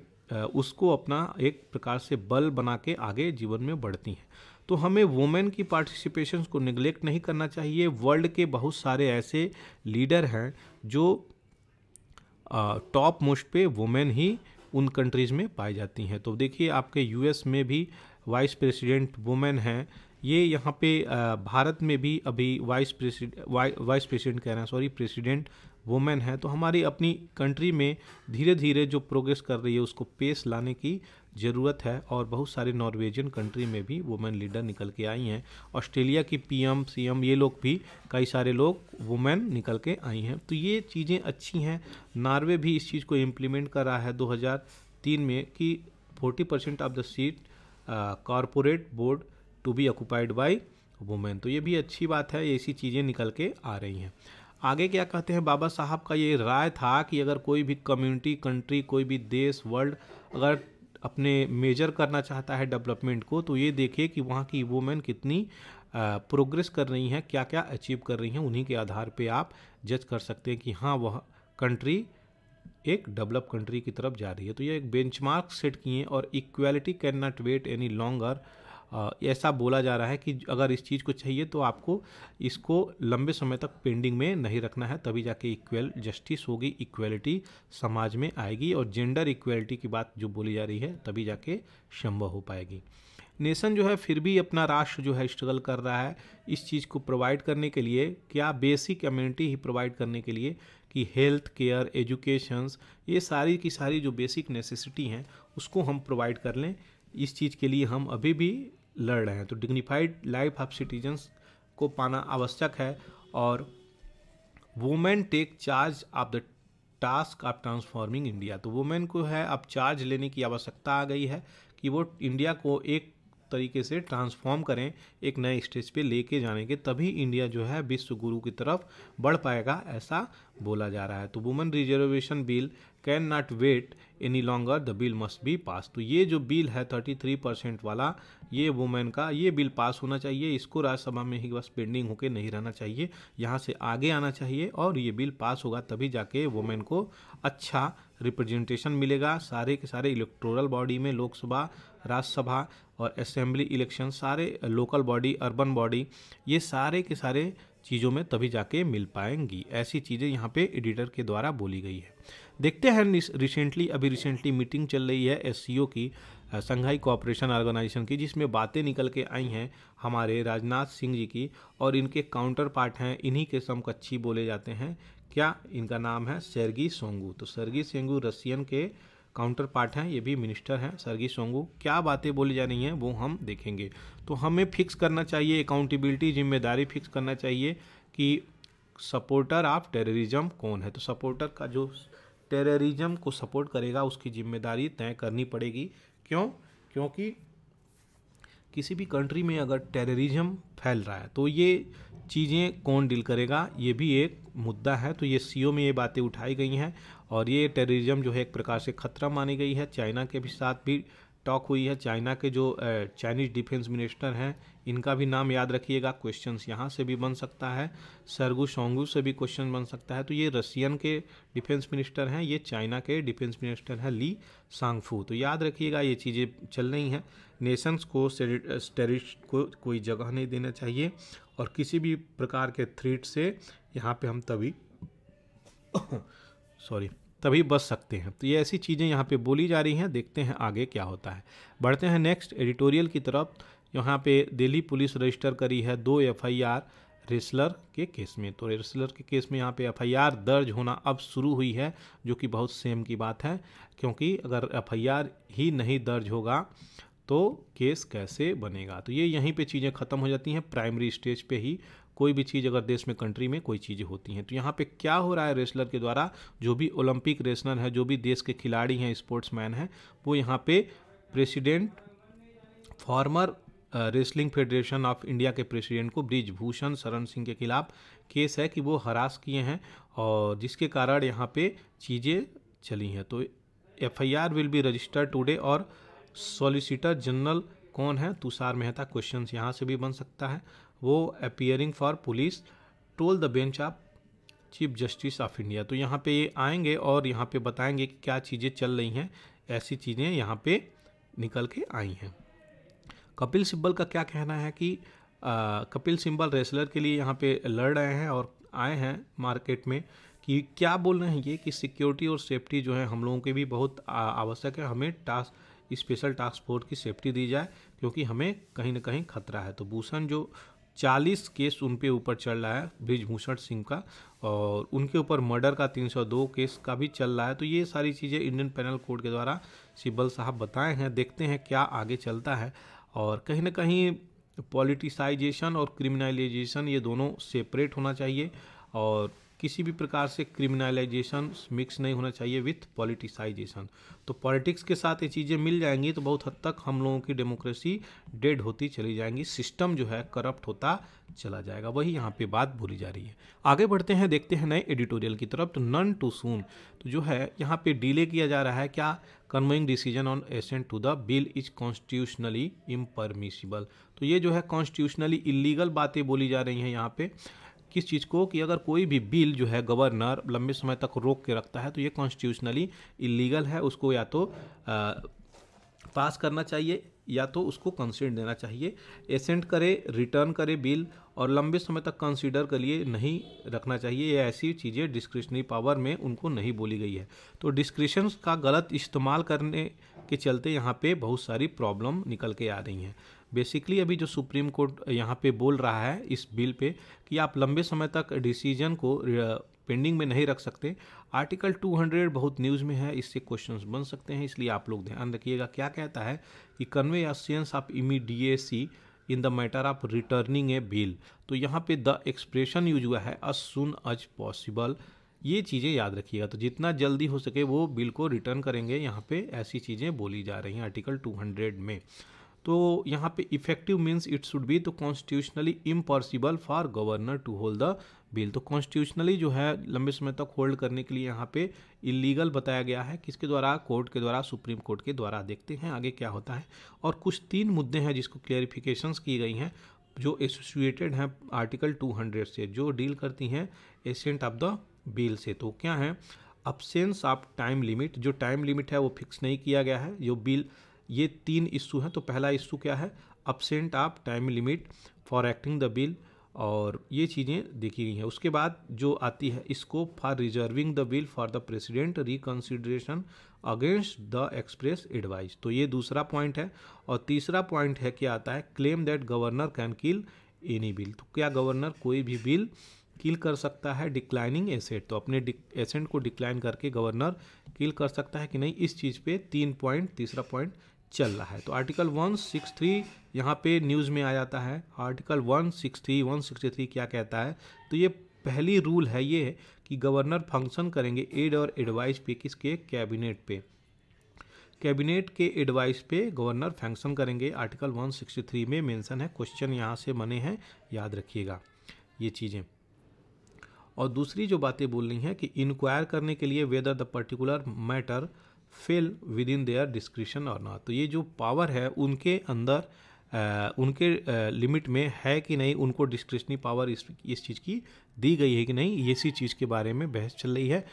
उसको अपना एक प्रकार से बल बना के आगे जीवन में बढ़ती हैं तो हमें वुमेन की पार्टिसिपेशन को निगलेक्ट नहीं करना चाहिए वर्ल्ड के बहुत सारे ऐसे लीडर हैं जो टॉप मोस्ट पे वुमेन ही उन कंट्रीज़ में पाई जाती हैं तो देखिए आपके यूएस में भी वाइस प्रेसिडेंट वुमेन हैं ये यहाँ पे भारत में भी अभी वाइस प्रेसिड वाइस प्रेसिडेंट कह रहे हैं सॉरी प्रेसिडेंट वुमेन है तो हमारी अपनी कंट्री में धीरे धीरे जो प्रोग्रेस कर रही है उसको पेश लाने की ज़रूरत है और बहुत सारे नॉर्वेजियन कंट्री में भी वुमेन लीडर निकल के आई हैं ऑस्ट्रेलिया की पीएम सीएम ये लोग भी कई सारे लोग वुमेन निकल के आई हैं तो ये चीज़ें अच्छी हैं नॉर्वे भी इस चीज़ को इम्प्लीमेंट कर रहा है 2003 में कि 40 percent of the seat corporate board to be occupied by women तो ये भी अच्छी बात है ऐसी चीज़ें निकल के आ रही हैं आगे क्या कहते हैं बाबा साहब का ये राय था कि अगर कोई भी कम्युनिटी कंट्री कोई भी देश वर्ल्ड अगर अपने मेजर करना चाहता है डेवलपमेंट को तो ये देखिए कि वहाँ की वुमेन कितनी प्रोग्रेस कर रही हैं क्या क्या अचीव कर रही हैं उन्हीं के आधार पे आप जज कर सकते हैं कि हाँ वह कंट्री एक डेवलप कंट्री की तरफ जा रही है तो ये एक बेंचमार्क सेट किए और equality can not wait any longer ऐसा बोला जा रहा है कि अगर इस चीज़ को चाहिए तो आपको इसको लंबे समय तक पेंडिंग में नहीं रखना है तभी जाके इक्वल जस्टिस होगी इक्वलिटी समाज में आएगी और जेंडर इक्वलिटी की बात जो बोली जा रही है तभी जाके संभव हो पाएगी नेशन जो है फिर भी अपना राष्ट्र जो है स्ट्रगल कर रहा है इस चीज़ को प्रोवाइड करने के लिए क्या बेसिक कम्युनिटी ही प्रोवाइड करने के लिए कि हेल्थ केयर एजुकेशंस ये सारी की सारी जो बेसिक नेसेसिटी हैं उसको हम प्रोवाइड कर लें इस चीज़ के लिए हम अभी भी लड़ रहे हैं तो डिग्निफाइड लाइफ ऑफ सिटीजन्स को पाना आवश्यक है और women take charge of the task of transforming India तो वुमेन को है अब चार्ज लेने की आवश्यकता आ गई है कि वो इंडिया को एक तरीके से ट्रांसफॉर्म करें एक नए स्टेज पे लेके जाने के तभी इंडिया जो है विश्व गुरु की तरफ बढ़ पाएगा ऐसा बोला जा रहा है तो women reservation bill can not wait any longer the bill must be pass तो ये जो बिल है थर्टी थ्री परसेंट वाला ये वुमेन का ये बिल पास होना चाहिए इसको राज्यसभा में ही बस पेंडिंग होकर नहीं रहना चाहिए यहाँ से आगे आना चाहिए और ये बिल पास होगा तभी जाके वुमेन को अच्छा रिप्रेजेंटेशन मिलेगा सारे के सारे इलेक्ट्रोरल बॉडी में लोकसभा राज्यसभा और असेंबली इलेक्शन सारे लोकल बॉडी अर्बन बॉडी ये सारे के सारे चीज़ों में तभी जाके मिल पाएंगी ऐसी चीज़ें यहाँ पे एडिटर के द्वारा बोली गई है देखते हैं रिसेंटली अभी रिसेंटली मीटिंग चल रही है एस की संघाई कोऑपरेशन ऑर्गेनाइजेशन की जिसमें बातें निकल के आई हैं हमारे राजनाथ सिंह जी की और इनके काउंटर पार्ट हैं इन्हीं के समकक्षी बोले जाते हैं क्या इनका नाम है सरगी सोंगू तो सरगी सेंगू रशियन के काउंटर पार्ट हैं ये भी मिनिस्टर हैं सरगी सोंगू क्या बातें बोली जा रही हैं वो हम देखेंगे तो हमें फिक्स करना चाहिए अकाउंटेबिलिटी जिम्मेदारी फिक्स करना चाहिए कि सपोर्टर ऑफ टेररिज्म कौन है तो सपोर्टर का जो टेररिज्म को सपोर्ट करेगा उसकी जिम्मेदारी तय करनी पड़ेगी क्यों क्योंकि किसी भी कंट्री में अगर टेररिज्म फैल रहा है तो ये चीज़ें कौन डील करेगा ये भी एक मुद्दा है तो ये सीओ e में ये बातें उठाई गई हैं और ये टेररिज्म जो है एक प्रकार से ख़तरा मानी गई है चाइना के भी साथ भी टॉक हुई है चाइना के जो चाइनीज डिफेंस मिनिस्टर हैं इनका भी नाम याद रखिएगा क्वेश्चंस यहाँ से भी बन सकता है सरगू शोंगू से भी क्वेश्चन बन सकता है तो ये रसियन के डिफेंस मिनिस्टर हैं ये चाइना के डिफेंस मिनिस्टर हैं ली सांगफू तो याद रखिएगा ये चीज़ें चल रही हैं नेशंस को टेरिस्ट को कोई जगह नहीं देना चाहिए और किसी भी प्रकार के थ्रीट से यहाँ पर हम तभी सॉरी तभी बच सकते हैं तो ये ऐसी चीज़ें यहाँ पे बोली जा रही हैं देखते हैं आगे क्या होता है बढ़ते हैं नेक्स्ट एडिटोरियल की तरफ यहाँ पे दिल्ली पुलिस रजिस्टर करी है दो एफआईआर रेसलर के केस में तो रेसलर के केस में यहाँ पे एफआईआर दर्ज होना अब शुरू हुई है जो कि बहुत सेम की बात है क्योंकि अगर एफ ही नहीं दर्ज होगा तो केस कैसे बनेगा तो ये यहीं पे चीज़ें ख़त्म हो जाती हैं प्राइमरी स्टेज पे ही कोई भी चीज़ अगर देश में कंट्री में कोई चीज़ होती हैं तो यहाँ पे क्या हो रहा है रेसलर के द्वारा जो भी ओलंपिक रेसलर है जो भी देश के खिलाड़ी हैं स्पोर्ट्समैन हैं वो यहाँ पे president former wrestling federation of India के प्रेसिडेंट को ब्रिजभूषण शरण सिंह के खिलाफ केस है कि वो हरास किए हैं और जिसके कारण यहाँ पे चीज़ें चली हैं तो F I R will be registered today और सॉलिसिटर जनरल कौन है तुषार मेहता क्वेश्चंस यहाँ से भी बन सकता है वो appearing for police told the bench of chief justice of India तो यहाँ पे ये आएंगे और यहाँ पे बताएंगे कि क्या चीज़ें चल रही हैं ऐसी चीज़ें यहाँ पे निकल के आई हैं कपिल सिब्बल का क्या कहना है कि आ, कपिल सिब्बल रेसलर के लिए यहाँ पे लड़ रहे हैं और आए हैं मार्केट में कि क्या बोल रहे हैं ये कि सिक्योरिटी और सेफ्टी जो है हम लोगों के भी बहुत आवश्यक है हमें टास्क स्पेशल टास्क फोर्स की सेफ्टी दी जाए क्योंकि हमें कहीं ना कहीं खतरा है तो भूषण जो 40 केस उन ऊपर चल रहा है ब्रिजभूषण सिंह का और उनके ऊपर मर्डर का 302 केस का भी चल रहा है तो ये सारी चीज़ें इंडियन पैनल कोड के द्वारा सिब्बल साहब बताए हैं देखते हैं क्या आगे चलता है और कहीं ना कहीं पॉलिटिसाइजेशन और क्रिमिनलाइजेशन ये दोनों सेपरेट होना चाहिए और किसी भी प्रकार से क्रिमिनलाइजेशन मिक्स नहीं होना चाहिए विथ पॉलिटिसाइजेशन तो पॉलिटिक्स के साथ ये चीज़ें मिल जाएंगी तो बहुत हद तक हम लोगों की डेमोक्रेसी डेड होती चली जाएंगी सिस्टम जो है करप्ट होता चला जाएगा वही यहाँ पे बात बोली जा रही है आगे बढ़ते हैं देखते हैं नए एडिटोरियल की तरफ तो नन टू सून तो जो है यहाँ पे डिले किया जा रहा है क्या conveying decision on assent to the bill is constitutionally impermissible तो ये जो है कॉन्स्टिट्यूशनली इलीगल बातें बोली जा रही हैं यहाँ पर किस चीज़ को कि अगर कोई भी बिल जो है गवर्नर लंबे समय तक रोक के रखता है तो ये कॉन्स्टिट्यूशनली इलीगल है उसको या तो आ, पास करना चाहिए या तो उसको कंसेंट देना चाहिए एसेंट करे रिटर्न करे बिल और लंबे समय तक कंसीडर के लिए नहीं रखना चाहिए ये ऐसी चीज़ें डिस्क्रिशनरी पावर में उनको नहीं बोली गई है तो डिस्क्रिशंस का गलत इस्तेमाल करने के चलते यहाँ पे बहुत सारी प्रॉब्लम निकल के आ रही हैं बेसिकली अभी जो सुप्रीम कोर्ट यहाँ पे बोल रहा है इस बिल पे कि आप लंबे समय तक डिसीजन को पेंडिंग में नहीं रख सकते आर्टिकल 200 बहुत न्यूज़ में है इससे क्वेश्चंस बन सकते हैं इसलिए आप लोग ध्यान रखिएगा क्या कहता है कि conveyance of immediacy in the matter of returning a bill तो यहाँ पे द एक्सप्रेशन यूज हुआ है अज सुन अज पॉसिबल ये चीज़ें याद रखिएगा तो जितना जल्दी हो सके वो बिल को रिटर्न करेंगे यहाँ पे ऐसी चीज़ें बोली जा रही हैं आर्टिकल 200 में तो यहाँ पे effective means it should be तो constitutionally impossible for governor to hold the bill तो कॉन्स्टिट्यूशनली जो है लंबे समय तक होल्ड करने के लिए यहाँ पे इलीगल बताया गया है किसके द्वारा कोर्ट के द्वारा सुप्रीम कोर्ट के द्वारा देखते हैं आगे क्या होता है और कुछ तीन मुद्दे हैं जिसको क्लैरिफिकेशन की गई हैं जो एसोसिएटेड हैं आर्टिकल 200 से जो डील करती हैं एसेंट ऑफ द बिल से तो क्या है अपसेंस ऑफ टाइम लिमिट जो टाइम लिमिट है वो फिक्स नहीं किया गया है जो बिल ये तीन इशू हैं तो पहला इशू क्या है अपसेंट आप time limit for acting the bill और ये चीज़ें देखी गई हैं उसके बाद जो आती है इसको for reserving the bill for the president reconsideration against the express advice तो ये दूसरा पॉइंट है और तीसरा पॉइंट है क्या आता है claim that governor can kill any bill तो क्या गवर्नर कोई भी बिल किल कर सकता है डिक्लाइनिंग एसेट तो अपने एसेंट को डिक्लाइन करके गवर्नर किल कर सकता है कि नहीं इस चीज़ पे तीन पॉइंट तीसरा पॉइंट चल रहा है तो आर्टिकल 163 यहाँ पे न्यूज़ में आ जाता है आर्टिकल 163 163 क्या कहता है तो ये पहली रूल है ये कि गवर्नर फंक्शन करेंगे एड और एडवाइस पे किसके कैबिनेट पे कैबिनेट के एडवाइस पे गवर्नर फंक्शन करेंगे आर्टिकल 163 में मेंशन है क्वेश्चन यहाँ से बने हैं याद रखिएगा ये चीज़ें और दूसरी जो बातें बोल रही हैं कि इंक्वायर करने के लिए whether the particular matter fell within their description और ना तो ये जो पावर है उनके अंदर आ, उनके लिमिट में है कि नहीं उनको डिस्क्रिप्शनी पावर इस इस चीज़ की दी गई है कि नहीं इसी चीज़ के बारे में बहस चल रही है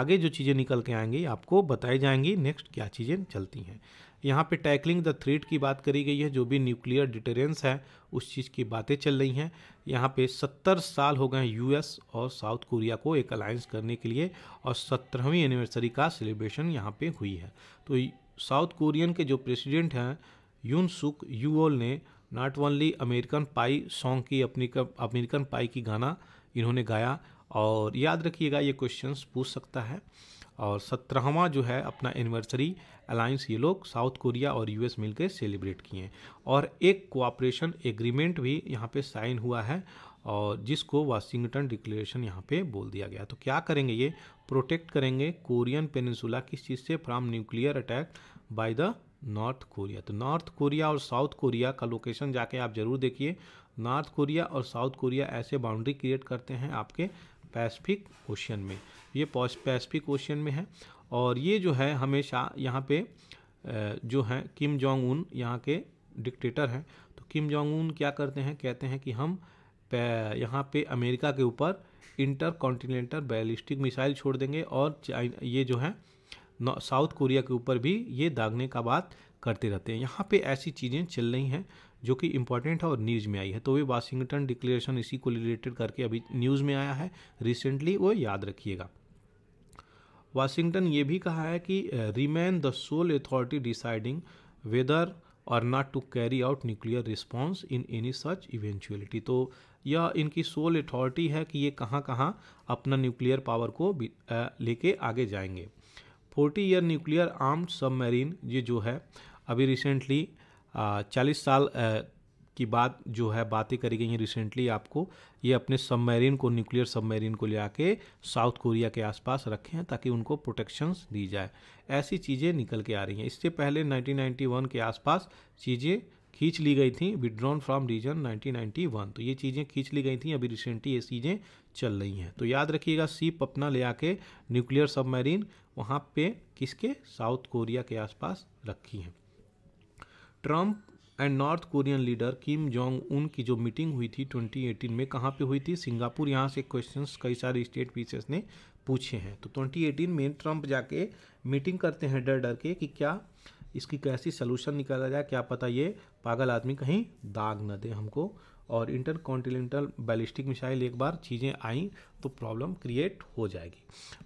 आगे जो चीज़ें निकल के आएंगी आपको बताई जाएंगी नेक्स्ट क्या चीज़ें चलती हैं यहाँ पे टैकलिंग द थ्रेट की बात करी गई है जो भी न्यूक्लियर डिटेरेंस है उस चीज़ की बातें चल रही हैं यहाँ पे सत्तर साल हो गए यूएस और साउथ कोरिया को एक अलायंस करने के लिए और सत्रहवीं एनिवर्सरी का सेलिब्रेशन यहाँ पे हुई है तो साउथ कोरियन के जो प्रेसिडेंट हैं यून सुक यूओल ने not only American pie song की अपनी अमेरिकन पाई की गाना इन्होंने गाया और याद रखिएगा ये क्वेश्चन पूछ सकता है और सत्रहवा जो है अपना एनिवर्सरी अलायंस ये लोग साउथ कोरिया और यूएस मिलकर सेलिब्रेट किए हैं और एक कोऑपरेशन एग्रीमेंट भी यहाँ पे साइन हुआ है और जिसको वाशिंगटन डिक्लेरेशन यहाँ पे बोल दिया गया तो क्या करेंगे ये प्रोटेक्ट करेंगे कोरियन पेनिनसुला किस चीज़ से from nuclear attack by the North Korea तो नॉर्थ कोरिया और साउथ कोरिया का लोकेशन जाके आप ज़रूर देखिए नॉर्थ कोरिया और साउथ कोरिया ऐसे बाउंड्री क्रिएट करते हैं आपके पैसिफिक ओशियन में ये पैसिफिक ओशियन में है और ये जो है हमेशा यहाँ पे जो है किम जोंग उन यहाँ के डिक्टेटर हैं तो किम जोंग उन क्या करते हैं कहते हैं कि हम यहाँ पे अमेरिका के ऊपर इंटर कॉन्टीनेंटल बैलिस्टिक मिसाइल छोड़ देंगे और ये जो है साउथ कोरिया के ऊपर भी ये दागने का बात करते रहते हैं यहाँ पे ऐसी चीज़ें चल रही हैं जो कि इम्पॉर्टेंट है और न्यूज़ में आई है तो वे वाशिंगटन डिक्लेरेशन इसी को रिलेटेड करके अभी न्यूज़ में आया है रिसेंटली वो याद रखिएगा वाशिंगटन ये भी कहा है कि remain the sole authority deciding whether और not to carry out nuclear response in any such eventuality तो यह इनकी सोल अथॉरिटी है कि ये कहाँ कहाँ अपना न्यूक्लियर पावर को लेके आगे जाएंगे forty year nuclear armed submarine ये जो है अभी रिसेंटली चालीस साल की बात जो है बातें करी गई हैं रिसेंटली आपको ये अपने सबमरीन को न्यूक्लियर सबमरीन को ले आके साउथ कोरिया के आसपास रखें ताकि उनको प्रोटेक्शंस दी जाए ऐसी चीज़ें निकल के आ रही हैं इससे पहले 1991 के आसपास चीज़ें खींच ली गई थी विड्रॉन फ्रॉम रीजन 1991 तो ये चीज़ें खींच ली गई थी अभी रिसेंटली ये चीज़ें चल रही हैं तो याद रखिएगा सीप अपना ले आके न्यूक्लियर सबमरीन वहाँ पे किसके साउथ कोरिया के आसपास रखी हैं Trump and North Korean leader Kim Jong Un की जो मीटिंग हुई थी 2018 में कहाँ पे हुई थी सिंगापुर यहाँ से क्वेश्चंस कई सारे स्टेट पीसेस ने पूछे हैं तो 2018 में ट्रंप जाके मीटिंग करते हैं डर डर के कि क्या इसकी कैसी सलूशन निकाला जाए क्या पता ये पागल आदमी कहीं दाग न दे हमको और इंटर कॉन्टिनेंटल बैलिस्टिक मिसाइल एक बार चीज़ें आई तो प्रॉब्लम क्रिएट हो जाएगी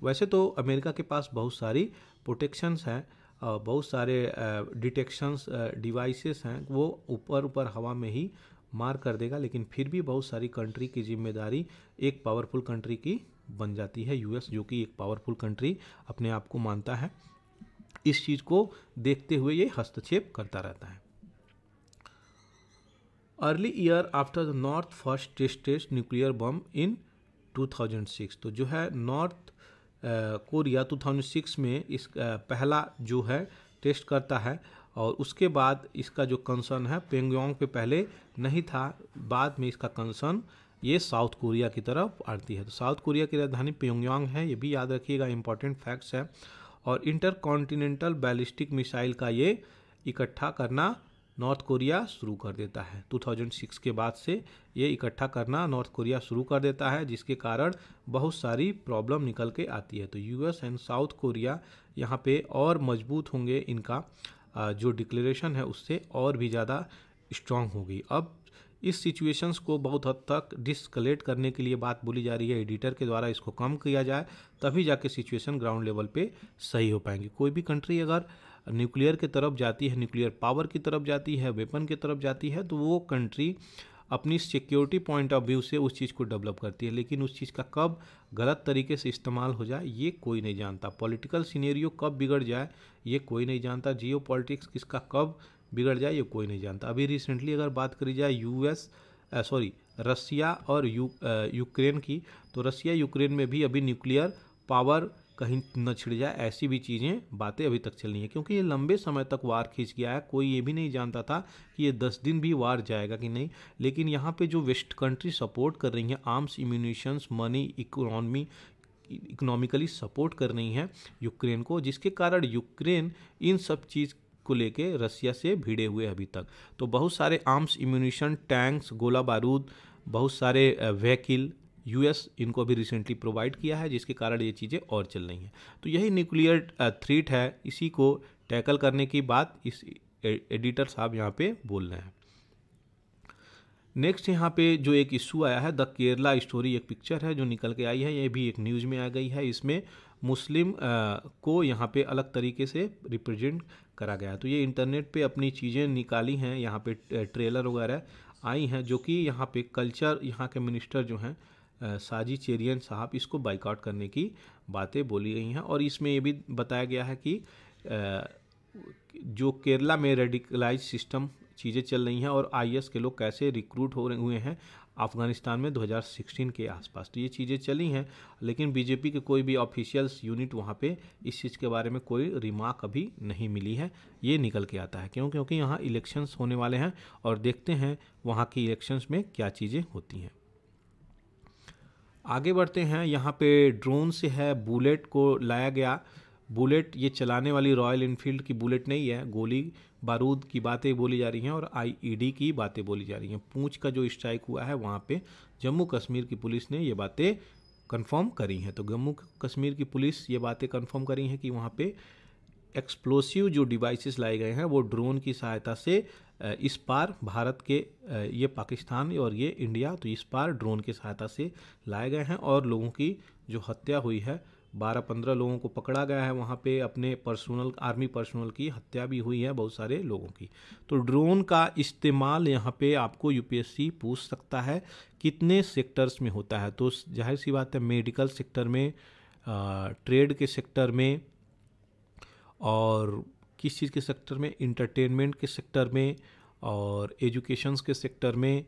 वैसे तो अमेरिका के पास बहुत सारी प्रोटेक्शंस हैं बहुत सारे डिटेक्शंस डिवाइसेस हैं वो ऊपर ऊपर हवा में ही मार कर देगा लेकिन फिर भी बहुत सारी कंट्री की जिम्मेदारी एक पावरफुल कंट्री की बन जाती है यूएस जो कि एक पावरफुल कंट्री अपने आप को मानता है इस चीज़ को देखते हुए ये हस्तक्षेप करता रहता है early year after the north first tested nuclear bomb in 2006 तो जो है नॉर्थ कोरिया 2006 में इस पहला जो है टेस्ट करता है और उसके बाद इसका जो कंसर्न है पेंगोंग पे पहले नहीं था बाद में इसका कंसर्न ये साउथ कोरिया की तरफ आती है तो साउथ कोरिया की राजधानी पेंगयोंग है ये भी याद रखिएगा इंपॉर्टेंट फैक्ट्स है और इंटर कॉन्टिनेंटल बैलिस्टिक मिसाइल का ये इकट्ठा करना नॉर्थ कोरिया शुरू कर देता है 2006 के बाद से ये इकट्ठा करना नॉर्थ कोरिया शुरू कर देता है जिसके कारण बहुत सारी प्रॉब्लम निकल के आती है तो यूएस एंड साउथ कोरिया यहाँ पे और मजबूत होंगे इनका जो डिक्लेरेशन है उससे और भी ज़्यादा स्ट्रांग होगी अब इस सिचुएशंस को बहुत हद तक डिस्कलेट करने के लिए बात बोली जा रही है एडिटर के द्वारा इसको कम किया जाए तभी जाके सिचुएशन ग्राउंड लेवल पे सही हो पाएंगे कोई भी कंट्री अगर न्यूक्लियर की तरफ जाती है न्यूक्लियर पावर की तरफ जाती है वेपन की तरफ जाती है तो वो कंट्री अपनी सिक्योरिटी पॉइंट ऑफ व्यू से उस चीज़ को डेवलप करती है लेकिन उस चीज़ का कब गलत तरीके से इस्तेमाल हो जाए ये कोई नहीं जानता पॉलिटिकल सीनेरियो कब बिगड़ जाए ये कोई नहीं जानता जियो पॉलिटिक्स किसका कब बिगड़ जाए ये कोई नहीं जानता अभी रिसेंटली अगर बात करी जाए यूएस सॉरी रसिया और यू यूक्रेन की तो रसिया यूक्रेन में भी अभी न्यूक्लियर पावर कहीं न छिड़ जाए ऐसी भी चीज़ें बातें अभी तक चल रही हैं क्योंकि ये लंबे समय तक वार खींच गया है कोई ये भी नहीं जानता था कि ये दस दिन भी वार जाएगा कि नहीं लेकिन यहाँ पे जो वेस्ट कंट्री सपोर्ट कर रही हैं arms ammunitions money economy economically support कर रही हैं यूक्रेन को जिसके कारण यूक्रेन इन सब चीज़ को लेके रसिया से भिड़े हुए अभी तक तो बहुत सारे आर्म्स इम्यूनिशन टैंक्स गोला बारूद बहुत सारे व्हीकिल यूएस इनको अभी रिसेंटली प्रोवाइड किया है जिसके कारण ये चीज़ें और चल रही हैं तो यही न्यूक्लियर थ्रीट है इसी को टैकल करने की बात इस एडिटर साहब यहाँ पे बोल रहे हैं नेक्स्ट यहाँ पे जो एक इशू आया है द केरला स्टोरी एक पिक्चर है जो निकल के आई है ये भी एक न्यूज़ में आ गई है इसमें मुस्लिम को यहाँ पे अलग तरीके से रिप्रेजेंट करा गया तो ये इंटरनेट पे अपनी चीज़ें निकाली हैं यहाँ पे ट्रेलर वगैरह आई हैं जो कि यहाँ पे कल्चर यहाँ के मिनिस्टर जो हैं साजी चेरियन साहब इसको बाइकआउट करने की बातें बोली गई हैं और इसमें ये भी बताया गया है कि जो केरला में रेडिकलाइज सिस्टम चीज़ें चल रही हैं और आई के लोग कैसे रिक्रूट हो रहे हुए हैं अफगानिस्तान में 2016 के आसपास तो ये चीज़ें चली हैं लेकिन बीजेपी के कोई भी ऑफिशियल्स यूनिट वहाँ पे इस चीज़ के बारे में कोई रिमार्क अभी नहीं मिली है ये निकल के आता है क्यों क्योंकि यहाँ इलेक्शंस होने वाले हैं और देखते हैं वहाँ की इलेक्शंस में क्या चीज़ें होती हैं आगे बढ़ते हैं यहाँ पे ड्रोन से है बुलेट को लाया गया बुलेट ये चलाने वाली रॉयल इनफील्ड की बुलेट नहीं है गोली बारूद की बातें बोली जा रही हैं और आईईडी की बातें बोली जा रही हैं पूंछ का जो स्ट्राइक हुआ है वहाँ पे जम्मू कश्मीर की पुलिस ने ये बातें कंफर्म करी हैं तो जम्मू कश्मीर की पुलिस ये बातें कन्फर्म करी हैं कि वहाँ पर एक्सप्लोसिव जो डिवाइसिस लाए गए हैं वो ड्रोन की सहायता से इस पार भारत के ये पाकिस्तान और ये इंडिया तो इस पार ड्रोन की सहायता से लाए गए हैं और लोगों की जो हत्या हुई है बारह पंद्रह लोगों को पकड़ा गया है वहाँ पे अपने पर्सनल आर्मी पर्सनल की हत्या भी हुई है बहुत सारे लोगों की तो ड्रोन का इस्तेमाल यहाँ पे आपको यूपीएससी पूछ सकता है कितने सेक्टर्स में होता है तो जाहिर सी बात है मेडिकल सेक्टर में ट्रेड के सेक्टर में और किस चीज़ के सेक्टर में इंटरटेनमेंट के सेक्टर में और एजुकेशंस के सेक्टर में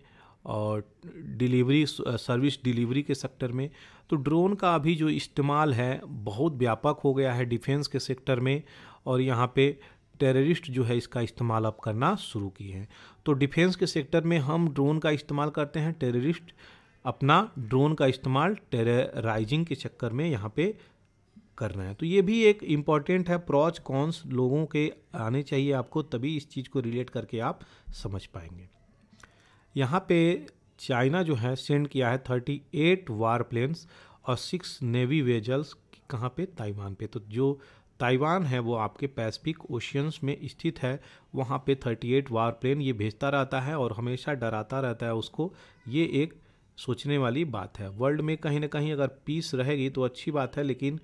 और डिलीवरी सर्विस डिलीवरी के सेक्टर में तो ड्रोन का अभी जो इस्तेमाल है बहुत व्यापक हो गया है डिफेंस के सेक्टर में और यहाँ पे टेररिस्ट जो है इसका इस्तेमाल अब करना शुरू किए हैं तो डिफेंस के सेक्टर में हम ड्रोन का इस्तेमाल करते हैं टेररिस्ट अपना ड्रोन का इस्तेमाल टेरराइजिंग के चक्कर में यहाँ पे करना है तो ये भी एक इम्पॉर्टेंट है प्रॉज कॉन्स लोगों के आने चाहिए आपको तभी इस चीज़ को रिलेट करके आप समझ पाएंगे यहाँ पे चाइना जो है सेंड किया है थर्टी एट वार प्लेन्स और सिक्स नेवी वेजल्स कहाँ पे ताइवान पे तो जो ताइवान है वो आपके पैसिफिक ओशियंस में स्थित है वहाँ पे एट वार प्लेन ये भेजता रहता है और हमेशा डराता रहता है उसको ये एक सोचने वाली बात है वर्ल्ड में कहीं ना कहीं अगर पीस रहेगी तो अच्छी बात है लेकिन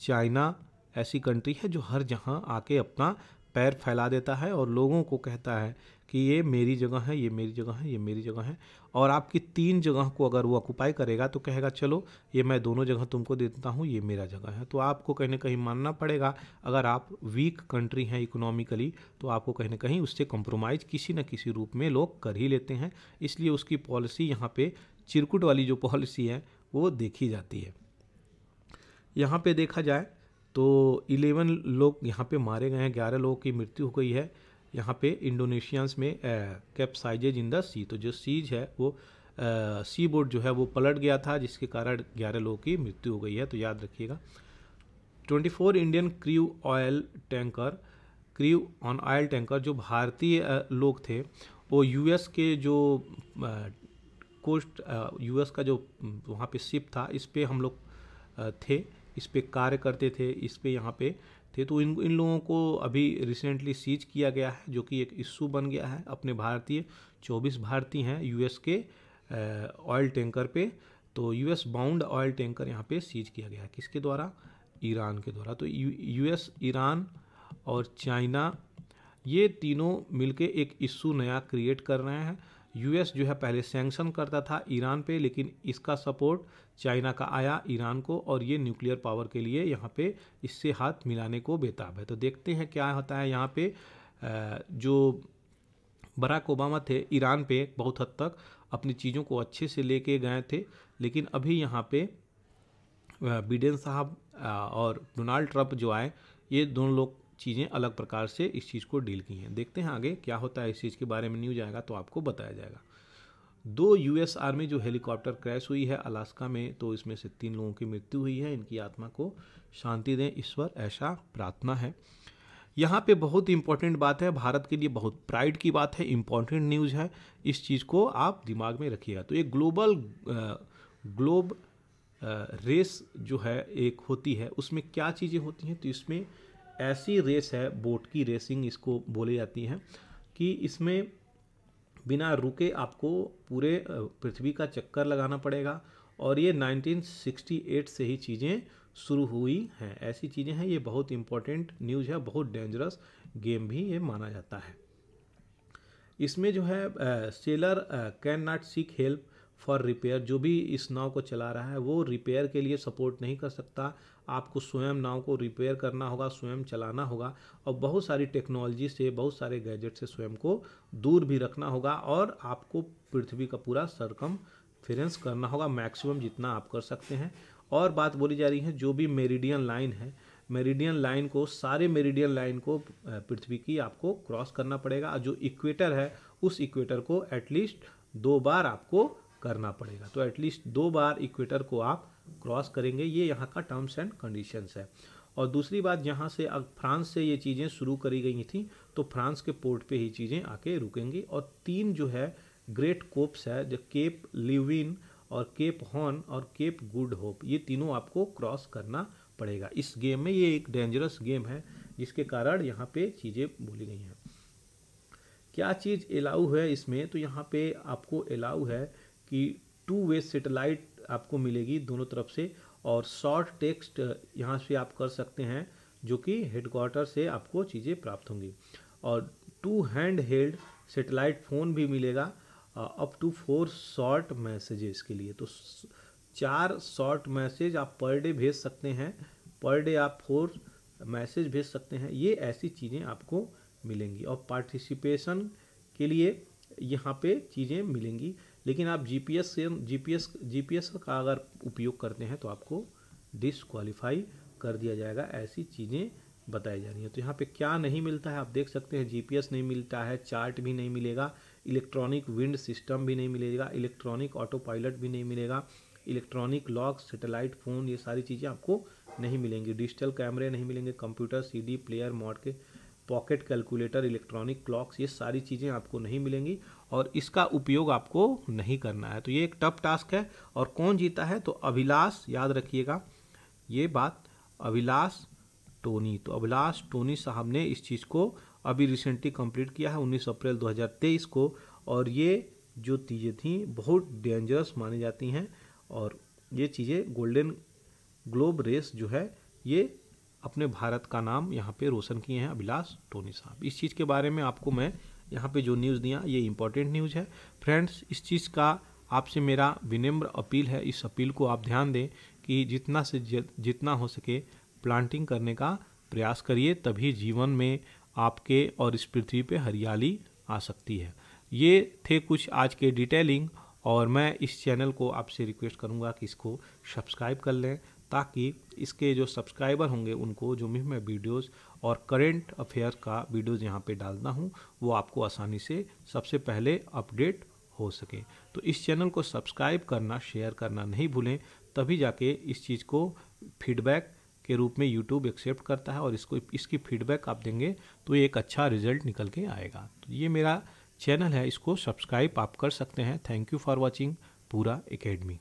चाइना ऐसी कंट्री है जो हर जहां आके अपना पैर फैला देता है और लोगों को कहता है कि ये मेरी जगह है ये मेरी जगह है ये मेरी जगह है और आपकी तीन जगह को अगर वो ऑक्यूपाई करेगा तो कहेगा चलो ये मैं दोनों जगह तुमको दे देता हूँ ये मेरा जगह है तो आपको कहीं ना कहीं मानना पड़ेगा अगर आप वीक कंट्री हैं इकोनॉमिकली तो आपको कहीं ना कहीं उससे कंप्रोमाइज़ किसी न किसी रूप में लोग कर ही लेते हैं इसलिए उसकी पॉलिसी यहाँ पर चिरकुट वाली जो पॉलिसी है वो देखी जाती है यहाँ पे देखा जाए तो 11 लोग यहाँ पे मारे गए हैं 11 लोगों की मृत्यु हो गई है यहाँ पे इंडोनेशियंस में कैप्साइजेज इन द सी तो जो सीज है वो सी बोट जो है वो पलट गया था जिसके कारण 11 लोगों की मृत्यु हो गई है तो याद रखिएगा 24 Indian crew oil tanker crew on oil tanker जो भारतीय लोग थे वो यू के जो कोस्ट यूएस का जो वहाँ पे शिप था इस पर हम लोग थे इस पर कार्य करते थे इस पर यहाँ पे थे तो इन इन लोगों को अभी रिसेंटली सीज किया गया है जो कि एक इशू बन गया है अपने भारतीय 24 भारतीय हैं यूएस के ऑयल टैंकर पे तो यूएस बाउंड ऑयल टैंकर यहाँ पे सीज किया गया है किसके द्वारा ईरान के द्वारा तो एस ईरान और चाइना ये तीनों मिलके एक इशू नया क्रिएट कर रहे हैं यूएस जो है पहले सैंक्शन करता था ईरान पे लेकिन इसका सपोर्ट चाइना का आया ईरान को और ये न्यूक्लियर पावर के लिए यहाँ पे इससे हाथ मिलाने को बेताब है तो देखते हैं क्या होता है यहाँ पे जो बराक ओबामा थे ईरान पे बहुत हद तक अपनी चीज़ों को अच्छे से लेके गए थे लेकिन अभी यहाँ पे बिडेन साहब और डोनाल्ड ट्रंप जो आए ये दोनों लोग चीज़ें अलग प्रकार से इस चीज़ को डील की हैं देखते हैं आगे क्या होता है इस चीज़ के बारे में न्यूज आएगा तो आपको बताया जाएगा दो यूएस आर्मी जो हेलीकॉप्टर क्रैश हुई है अलास्का में तो इसमें से तीन लोगों की मृत्यु हुई है इनकी आत्मा को शांति दें ईश्वर ऐसा प्रार्थना है यहाँ पे बहुत इंपॉर्टेंट बात है भारत के लिए बहुत प्राइड की बात है इम्पॉर्टेंट न्यूज़ है इस चीज़ को आप दिमाग में रखिएगा तो ये ग्लोबल ग्लोब रेस जो है एक होती है उसमें क्या चीज़ें होती हैं तो इसमें ऐसी रेस है बोट की रेसिंग इसको बोली जाती है कि इसमें बिना रुके आपको पूरे पृथ्वी का चक्कर लगाना पड़ेगा और ये 1968 से ही चीज़ें शुरू हुई हैं ऐसी चीज़ें हैं ये बहुत इम्पोर्टेंट न्यूज़ है बहुत डेंजरस गेम भी ये माना जाता है इसमें जो है sailor can not seek help for repair जो भी इस नाव को चला रहा है वो रिपेयर के लिए सपोर्ट नहीं कर सकता आपको स्वयं नाव को रिपेयर करना होगा स्वयं चलाना होगा और बहुत सारी टेक्नोलॉजी से बहुत सारे गैजेट से स्वयं को दूर भी रखना होगा और आपको पृथ्वी का पूरा सरकम फेरेंस करना होगा मैक्सिमम जितना आप कर सकते हैं और बात बोली जा रही है जो भी मेरिडियन लाइन है मेरिडियन लाइन को सारे मेरिडियन लाइन को पृथ्वी की आपको क्रॉस करना पड़ेगा और जो इक्वेटर है उस इक्वेटर को एटलीस्ट दो बार आपको करना पड़ेगा तो एटलीस्ट दो बार इक्वेटर को आप क्रॉस करेंगे ये यहाँ का टर्म्स एंड कंडीशंस है और दूसरी बात यहाँ से अब फ्रांस से ये चीज़ें शुरू करी गई थी तो फ्रांस के पोर्ट पे ही चीज़ें आके रुकेंगी और तीन जो है ग्रेट कोप्स है जो केप लिविन और केप हॉर्न और केप गुड होप ये तीनों आपको क्रॉस करना पड़ेगा इस गेम में ये एक डेंजरस गेम है जिसके कारण यहाँ पे चीज़ें बोली गई हैं क्या चीज़ अलाउ है इसमें तो यहाँ पे आपको अलाउ है कि टू वे सेटेलाइट आपको मिलेगी दोनों तरफ से और शॉर्ट टेक्स्ट यहाँ से आप कर सकते हैं जो कि हेडक्वार्टर से आपको चीज़ें प्राप्त होंगी और two handheld satellite phone भी मिलेगा up to four short messages के लिए तो चार शॉर्ट मैसेज आप पर डे भेज सकते हैं पर डे आप फोर मैसेज भेज सकते हैं ये ऐसी चीज़ें आपको मिलेंगी और पार्टिसिपेशन के लिए यहाँ पे चीज़ें मिलेंगी लेकिन आप जीपीएस से जीपीएस जीपीएस का अगर उपयोग करते हैं तो आपको डिसक्वालीफाई कर दिया जाएगा ऐसी चीज़ें बताई जा रही हैं तो यहाँ पे क्या नहीं मिलता है आप देख सकते हैं जीपीएस नहीं मिलता है चार्ट भी नहीं मिलेगा इलेक्ट्रॉनिक विंड सिस्टम भी नहीं मिलेगा इलेक्ट्रॉनिक ऑटो पायलट भी नहीं मिलेगा इलेक्ट्रॉनिक लॉक सेटेलाइट फ़ोन ये सारी चीज़ें आपको नहीं मिलेंगी डिजिटल कैमरे नहीं मिलेंगे कंप्यूटर डी प्लेयर मॉड के पॉकेट कैलकुलेटर इलेक्ट्रॉनिक क्लॉक्स ये सारी चीज़ें आपको नहीं मिलेंगी और इसका उपयोग आपको नहीं करना है तो ये एक टफ टास्क है और कौन जीता है तो अभिलाष याद रखिएगा ये बात अभिलाष टोनी तो अभिलाष टोनी साहब ने इस चीज़ को अभी रिसेंटली कंप्लीट किया है 19 अप्रैल 2023 को और ये जो चीज़ें थी बहुत डेंजरस मानी जाती हैं और ये चीज़ें गोल्डन ग्लोब रेस जो है ये अपने भारत का नाम यहाँ पे रोशन किए हैं अभिलाष टोनी साहब इस चीज़ के बारे में आपको मैं यहाँ पे जो न्यूज़ दिया ये इम्पोर्टेंट न्यूज़ है फ्रेंड्स इस चीज़ का आपसे मेरा विनम्र अपील है इस अपील को आप ध्यान दें कि जितना से जितना हो सके प्लांटिंग करने का प्रयास करिए तभी जीवन में आपके और इस पृथ्वी पर हरियाली आ सकती है ये थे कुछ आज के डिटेलिंग और मैं इस चैनल को आपसे रिक्वेस्ट करूँगा कि इसको सब्सक्राइब कर लें ताकि इसके जो सब्सक्राइबर होंगे उनको जो भी मैं वीडियोस और करेंट अफेयर का वीडियोस यहाँ पे डालता हूँ वो आपको आसानी से सबसे पहले अपडेट हो सके तो इस चैनल को सब्सक्राइब करना शेयर करना नहीं भूलें तभी जाके इस चीज़ को फीडबैक के रूप में यूट्यूब एक्सेप्ट करता है और इसको इसकी फीडबैक आप देंगे तो ये एक अच्छा रिजल्ट निकल के आएगा तो ये मेरा चैनल है इसको सब्सक्राइब आप कर सकते हैं थैंक यू फॉर वॉचिंग पूरा एकेडमी